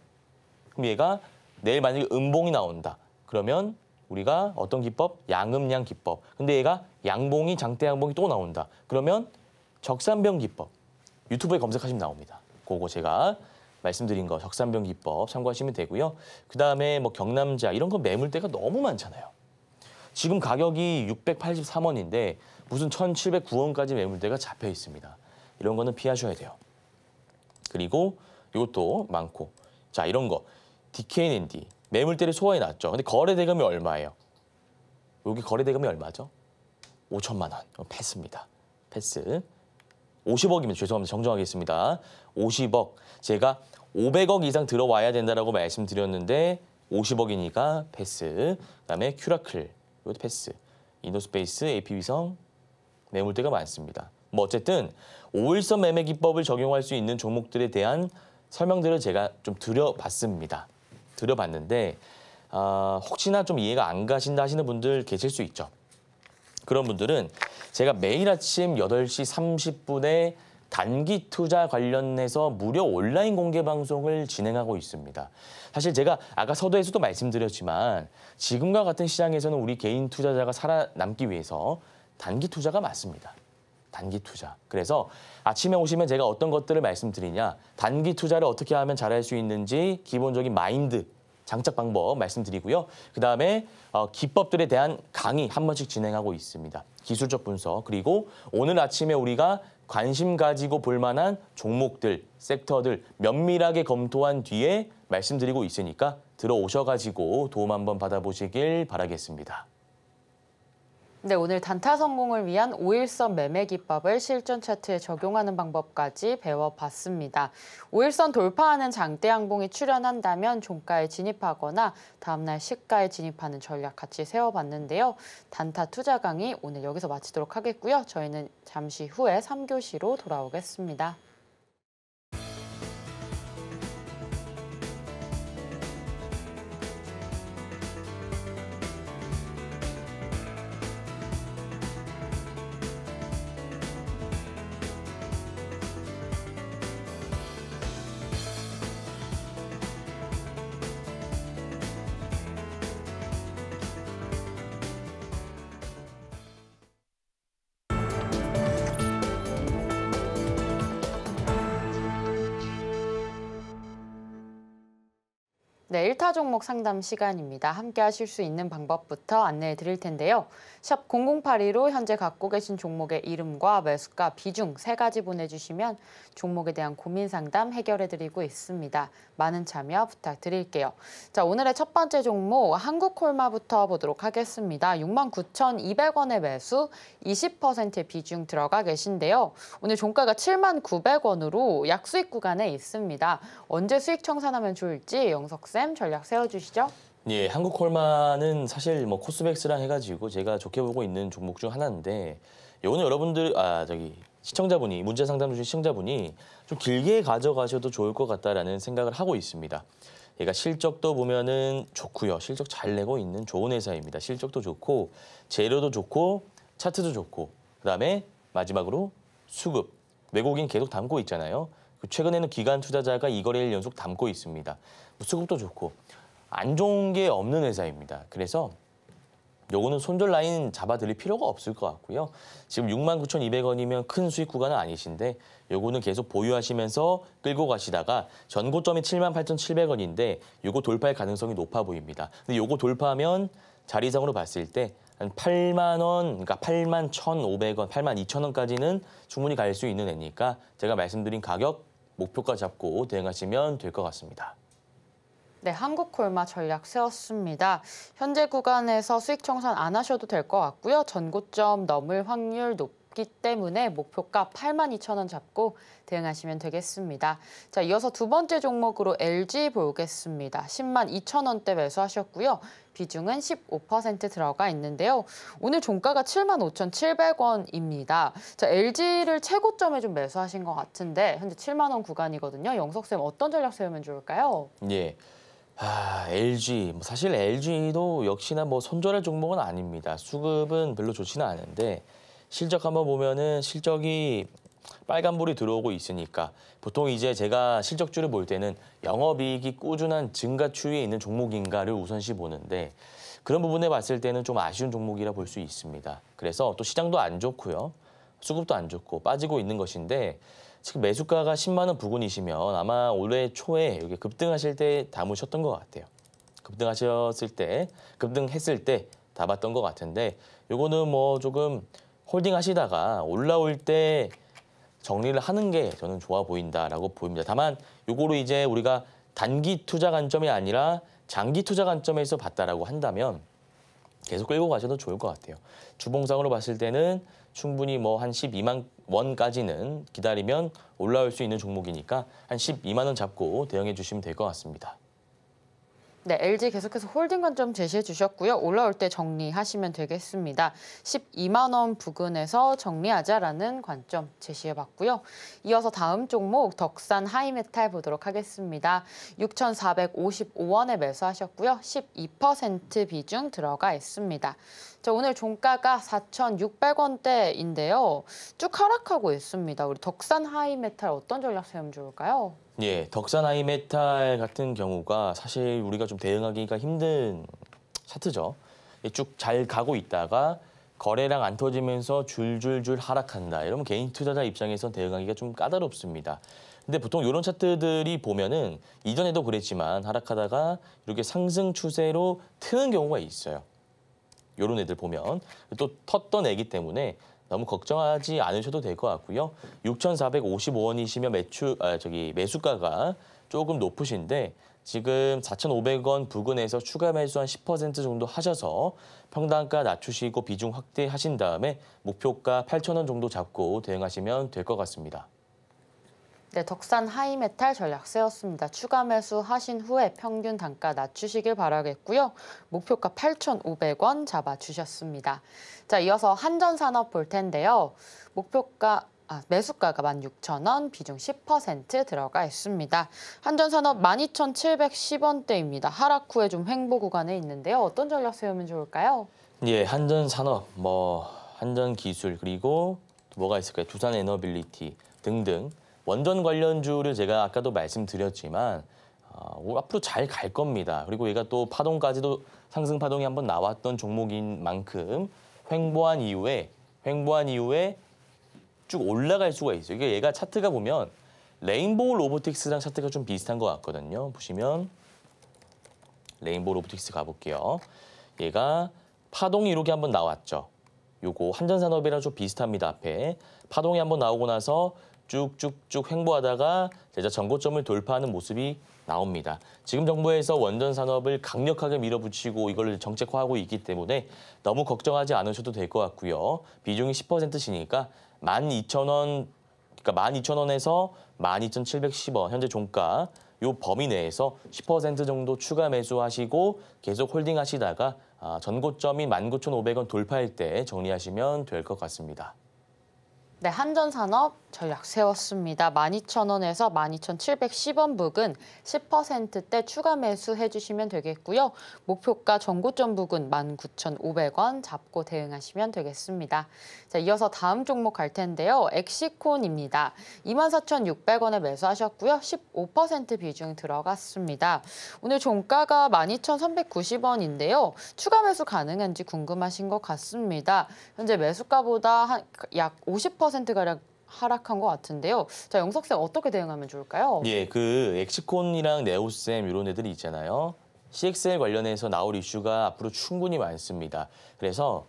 그럼 얘가 내일 만약에 음봉이 나온다. 그러면 우리가 어떤 기법? 양음양 음, 기법. 근데 얘가 양봉이, 장대양봉이 또 나온다. 그러면 적산병 기법. 유튜브에 검색하시면 나옵니다. 그거 제가 말씀드린 거 적산병 기법 참고하시면 되고요. 그다음에 뭐 경남자 이런 거 매물대가 너무 많잖아요. 지금 가격이 683원인데 무슨 1,709원까지 매물대가 잡혀 있습니다. 이런 거는 피하셔야 돼요. 그리고 이것도 많고 자 이런 거 DKND 매물대를 소화해 놨죠. 근데 거래 대금이 얼마예요? 여기 거래 대금이 얼마죠? 5천만 원 어, 패스입니다. 패스 50억이면 죄송합니다. 정정하겠습니다. 50억 제가 500억 이상 들어와야 된다라고 말씀드렸는데 50억이니까 패스 그다음에 큐라클 이것도 패스 이노스페이스 AP위성 매물대가 많습니다. 뭐 어쨌든 5일선 매매 기법을 적용할 수 있는 종목들에 대한 설명들을 제가 좀 드려봤습니다. 드려봤는데 어, 혹시나 좀 이해가 안 가신다 하시는 분들 계실 수 있죠. 그런 분들은 제가 매일 아침 8시 30분에 단기 투자 관련해서 무료 온라인 공개 방송을 진행하고 있습니다. 사실 제가 아까 서두에서도 말씀드렸지만 지금과 같은 시장에서는 우리 개인 투자자가 살아남기 위해서 단기 투자가 맞습니다. 단기 투자. 그래서 아침에 오시면 제가 어떤 것들을 말씀드리냐. 단기 투자를 어떻게 하면 잘할 수 있는지 기본적인 마인드, 장착 방법 말씀드리고요. 그다음에 어, 기법들에 대한 강의 한 번씩 진행하고 있습니다. 기술적 분석 그리고 오늘 아침에 우리가 관심 가지고 볼 만한 종목들, 섹터들 면밀하게 검토한 뒤에 말씀드리고 있으니까 들어오셔가지고 도움 한번 받아보시길 바라겠습니다. 네, 오늘 단타 성공을 위한 오일선 매매 기법을 실전 차트에 적용하는 방법까지 배워봤습니다. 오일선 돌파하는 장대 항봉이 출현한다면 종가에 진입하거나 다음날 시가에 진입하는 전략 같이 세워봤는데요. 단타 투자 강의 오늘 여기서 마치도록 하겠고요. 저희는 잠시 후에 3교시로 돌아오겠습니다. 종목 상담 시간입니다. 함께 하실 수 있는 방법부터 안내해 드릴 텐데요. 샵 0082로 현재 갖고 계신 종목의 이름과 매수가, 비중 세 가지 보내주시면 종목에 대한 고민 상담 해결해 드리고 있습니다. 많은 참여 부탁드릴게요. 자, 오늘의 첫 번째 종목 한국콜마부터 보도록 하겠습니다. 69,200원의 매수, 20%의 비중 들어가 계신데요. 오늘 종가가 7,900원으로 약수익 구간에 있습니다. 언제 수익 청산하면 좋을지 영석쌤 전략 전략 세워주시죠. 예, 한국 콜마는 사실 뭐 코스백스랑 해가지고 제가 좋게 보고 있는 종목 중 하나인데 오늘 여러분들 아 저기 시청자분이 문제 상담 주 시청자분이 좀 길게 가져가셔도 좋을 것 같다라는 생각을 하고 있습니다. 얘가 실적도 보면은 좋고요. 실적 잘 내고 있는 좋은 회사입니다. 실적도 좋고 재료도 좋고 차트도 좋고 그다음에 마지막으로 수급 외국인 계속 담고 있잖아요. 그 최근에는 기관 투자자가 이거래일 연속 담고 있습니다. 수급도 좋고 안 좋은 게 없는 회사입니다. 그래서 요거는 손절 라인 잡아드릴 필요가 없을 것 같고요. 지금 69,200원이면 큰 수익 구간은 아니신데 요거는 계속 보유하시면서 끌고 가시다가 전고점이 78,700원인데 요거 돌파할 가능성이 높아 보입니다. 근데 요거 돌파하면 자리상으로 봤을 때 한 8만 원, 그러니까 8만 1,500원, 8만 2,000원까지는 충분히 갈 수 있는 애니까 제가 말씀드린 가격 목표가 잡고 대응하시면 될 것 같습니다. 네, 한국콜마 전략 세웠습니다. 현재 구간에서 수익 청산 안 하셔도 될 것 같고요. 전고점 넘을 확률 높기 때문에 목표가 8 2 0 0원 잡고 대응하시면 되겠습니다. 자, 이어서 두 번째 종목으로 LG 보겠습니다. 10만 2천원대 매수하셨고요. 비중은 15% 들어가 있는데요. 오늘 종가가 75,700원입니다. 자, LG를 최고점에 좀 매수하신 것 같은데 현재 7만 원 구간이거든요. 영석쌤 어떤 전략 세우면 좋을까요? 예. 아, LG 뭐 사실 LG도 역시나 뭐 손절할 종목은 아닙니다. 수급은 별로 좋지는 않은데 실적 한번 보면은 실적이 빨간불이 들어오고 있으니까 보통 이제 제가 실적주를 볼 때는 영업이익이 꾸준한 증가 추이에 있는 종목인가를 우선시 보는데 그런 부분에 봤을 때는 좀 아쉬운 종목이라 볼 수 있습니다. 그래서 또 시장도 안 좋고요. 수급도 안 좋고 빠지고 있는 것인데 지금 매수가가 10만 원 부근이시면 아마 올해 초에 여기 급등하실 때 담으셨던 것 같아요. 급등하셨을 때, 급등했을 때 담았던 것 같은데 요거는 뭐 조금 홀딩 하시다가 올라올 때 정리를 하는 게 저는 좋아 보인다라고 보입니다. 다만 요거로 이제 우리가 단기 투자 관점이 아니라 장기 투자 관점에서 봤다라고 한다면 계속 끌고 가셔도 좋을 것 같아요. 주봉상으로 봤을 때는 충분히 뭐 한 12만 원까지는 기다리면 올라올 수 있는 종목이니까 한 12만 원 잡고 대응해 주시면 될 것 같습니다. 네, LG 계속해서 홀딩 관점 제시해 주셨고요. 올라올 때 정리하시면 되겠습니다. 12만 원 부근에서 정리하자라는 관점 제시해 봤고요. 이어서 다음 종목 덕산 하이메탈 보도록 하겠습니다. 6,455원에 매수하셨고요. 12% 비중 들어가 있습니다. 자, 오늘 종가가 4,600원대인데요. 쭉 하락하고 있습니다. 우리 덕산 하이메탈 어떤 전략 세우면 좋을까요? 예, 덕산 아이메탈 같은 경우가 사실 우리가 좀 대응하기가 힘든 차트죠. 쭉 잘 가고 있다가 거래량 안 터지면서 줄줄줄 하락한다. 이러면 개인 투자자 입장에선 대응하기가 좀 까다롭습니다. 근데 보통 이런 차트들이 보면은 이전에도 그랬지만 하락하다가 이렇게 상승 추세로 트는 경우가 있어요. 요런 애들 보면 또 텄던 애기 때문에 너무 걱정하지 않으셔도 될 것 같고요. 6,455원이시면 매출 아, 저기 매수가가 조금 높으신데 지금 4,500원 부근에서 추가 매수 한 10% 정도 하셔서 평단가 낮추시고 비중 확대하신 다음에 목표가 8,000원 정도 잡고 대응하시면 될 것 같습니다. 네, 덕산 하이메탈 전략세였습니다. 추가 매수하신 후에 평균 단가 낮추시길 바라겠고요. 목표가 8,500원 잡아주셨습니다. 자, 이어서 한전산업 볼 텐데요. 목표가 아, 매수가가 16,000원, 비중 10% 들어가 있습니다. 한전산업 12,710원대입니다. 하락 후에 좀 횡보 구간에 있는데요. 어떤 전략 세우면 좋을까요? 예, 한전산업, 뭐 한전기술, 그리고 뭐가 있을까요? 두산에너빌리티 등등 원전 관련주를 제가 아까도 말씀드렸지만 어, 앞으로 잘 갈 겁니다. 그리고 얘가 또 파동까지도 상승 파동이 한번 나왔던 종목인 만큼 횡보한 이후에 횡보한 이후에 쭉 올라갈 수가 있어요. 이게 그러니까 얘가 차트가 보면 레인보우 로보틱스랑 차트가 좀 비슷한 것 같거든요. 보시면 레인보우 로보틱스 가볼게요. 얘가 파동이 이렇게 한번 나왔죠. 요거 한전산업이랑 좀 비슷합니다. 앞에 파동이 한번 나오고 나서 쭉쭉쭉 횡보하다가 제자 전고점을 돌파하는 모습이 나옵니다. 지금 정부에서 원전 산업을 강력하게 밀어붙이고 이걸 정책화하고 있기 때문에 너무 걱정하지 않으셔도 될 것 같고요. 비중이 10%시니까 12,000원 그러니까 12,000원에서 12,710원 현재 종가 요 범위 내에서 10% 정도 추가 매수하시고 계속 홀딩하시다가 아, 전고점이 19,500원 돌파할 때 정리하시면 될 것 같습니다. 네, 한전산업 전략 세웠습니다. 12,000원에서 12,710원 부근 10%대 추가 매수해 주시면 되겠고요. 목표가 전고점 부근 19,500원 잡고 대응하시면 되겠습니다. 자, 이어서 다음 종목 갈 텐데요. 엑시콘입니다. 24,600원에 매수하셨고요. 15% 비중 들어갔습니다. 오늘 종가가 12,390원인데요. 추가 매수 가능한지 궁금하신 것 같습니다. 현재 매수가보다 약50% 3%가량 하락한 것 같은데요. 자, 영석 쌤 어떻게 대응하면 좋을까요? 예, 그 엑시콘이랑 네오쌤 이런 애들이 있잖아요. CXL 관련해서 나올 이슈가 앞으로 충분히 많습니다. 그래서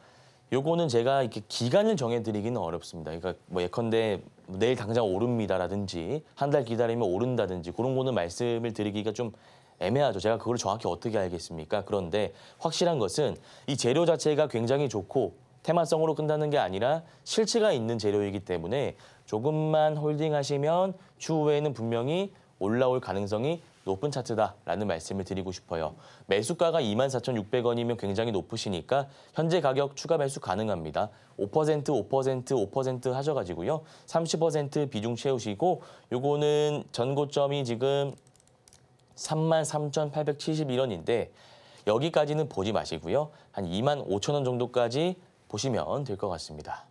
요거는 제가 이렇게 기간을 정해드리기는 어렵습니다. 그러니까 뭐 예컨대 내일 당장 오릅니다라든지 한 달 기다리면 오른다든지 그런 거는 말씀을 드리기가 좀 애매하죠. 제가 그걸 정확히 어떻게 알겠습니까? 그런데 확실한 것은 이 재료 자체가 굉장히 좋고 테마성으로 끈다는 게 아니라 실체가 있는 재료이기 때문에 조금만 홀딩하시면 추후에는 분명히 올라올 가능성이 높은 차트다라는 말씀을 드리고 싶어요. 매수가가 24,600원이면 굉장히 높으시니까 현재 가격 추가 매수 가능합니다. 5% 5% 5% 하셔가지고요. 30% 비중 채우시고 요거는 전고점이 지금 33,871원인데 여기까지는 보지 마시고요. 한 25,000원 정도까지 보시면 될 것 같습니다.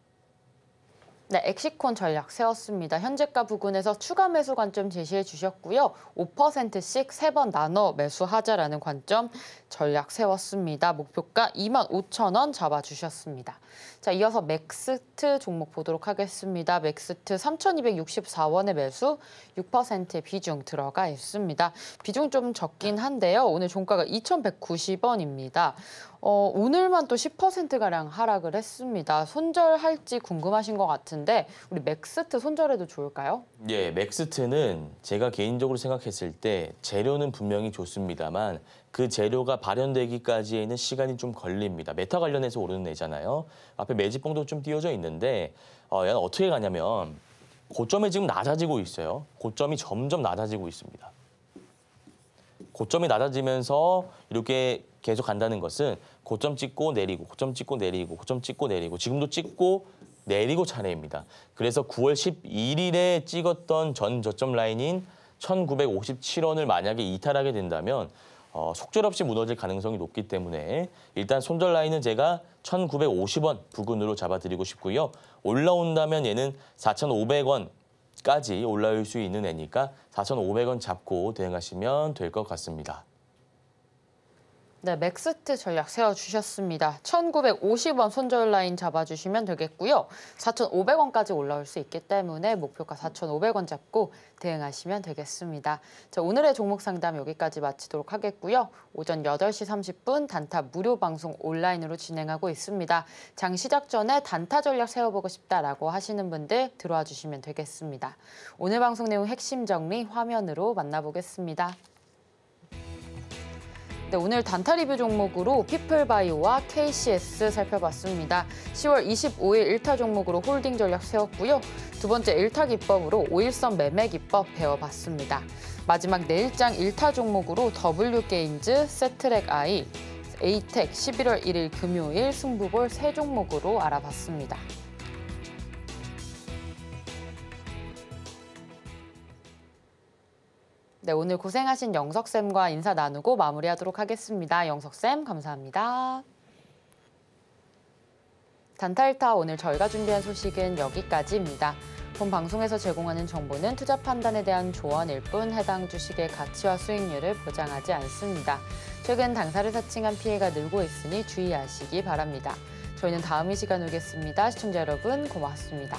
네, 엑시콘 전략 세웠습니다. 현재가 부근에서 추가 매수 관점 제시해 주셨고요. 5%씩 세 번 나눠 매수하자라는 관점 전략 세웠습니다. 목표가 2만 5천 원 잡아주셨습니다. 자, 이어서 맥스트 종목 보도록 하겠습니다. 맥스트 3,264원의 매수 6%의 비중 들어가 있습니다. 비중 좀 적긴 한데요. 오늘 종가가 2,190원입니다. 어, 오늘만 또 10%가량 하락을 했습니다. 손절할지 궁금하신 것 같은데 우리 맥스트 손절해도 좋을까요? 예, 맥스트는 제가 개인적으로 생각했을 때 재료는 분명히 좋습니다만 그 재료가 발현되기까지에는 시간이 좀 걸립니다. 메타 관련해서 오르는 애잖아요. 앞에 매집봉도 좀 띄워져 있는데 어, 얘는 어떻게 가냐면 고점이 지금 낮아지고 있어요. 고점이 점점 낮아지고 있습니다. 고점이 낮아지면서 이렇게 계속 간다는 것은 고점 찍고 내리고 고점 찍고 내리고 고점 찍고 내리고 지금도 찍고 내리고 차례입니다. 그래서 9월 11일에 찍었던 전 저점 라인인 1957원을 만약에 이탈하게 된다면 어, 속절없이 무너질 가능성이 높기 때문에 일단 손절 라인은 제가 1950원 부근으로 잡아드리고 싶고요. 올라온다면 얘는 4500원 까지 올라올 수 있는 애니까 4,500원 잡고 대응하시면 될 것 같습니다. 네, 맥스트 전략 세워주셨습니다. 1,950원 손절 라인 잡아주시면 되겠고요. 4,500원까지 올라올 수 있기 때문에 목표가 4,500원 잡고 대응하시면 되겠습니다. 자, 오늘의 종목 상담 여기까지 마치도록 하겠고요. 오전 8시 30분 단타 무료 방송 온라인으로 진행하고 있습니다. 장 시작 전에 단타 전략 세워보고 싶다라고 하시는 분들 들어와 주시면 되겠습니다. 오늘 방송 내용 핵심 정리 화면으로 만나보겠습니다. 네, 오늘 단타 리뷰 종목으로 피플바이오와 KCS 살펴봤습니다. 10월 25일 1타 종목으로 홀딩 전략 세웠고요. 두 번째 1타 기법으로 5일선 매매 기법 배워봤습니다. 마지막 내일장 1타 종목으로 W게인즈, 세트랙 아이, 에이텍 11월 1일 금요일 승부볼 세 종목으로 알아봤습니다. 네, 오늘 고생하신 영석쌤과 인사 나누고 마무리하도록 하겠습니다. 영석쌤, 감사합니다. 단탈타 오늘 저희가 준비한 소식은 여기까지입니다. 본 방송에서 제공하는 정보는 투자 판단에 대한 조언일 뿐 해당 주식의 가치와 수익률을 보장하지 않습니다. 최근 당사를 사칭한 피해가 늘고 있으니 주의하시기 바랍니다. 저희는 다음 이 시간 오겠습니다. 시청자 여러분 고맙습니다.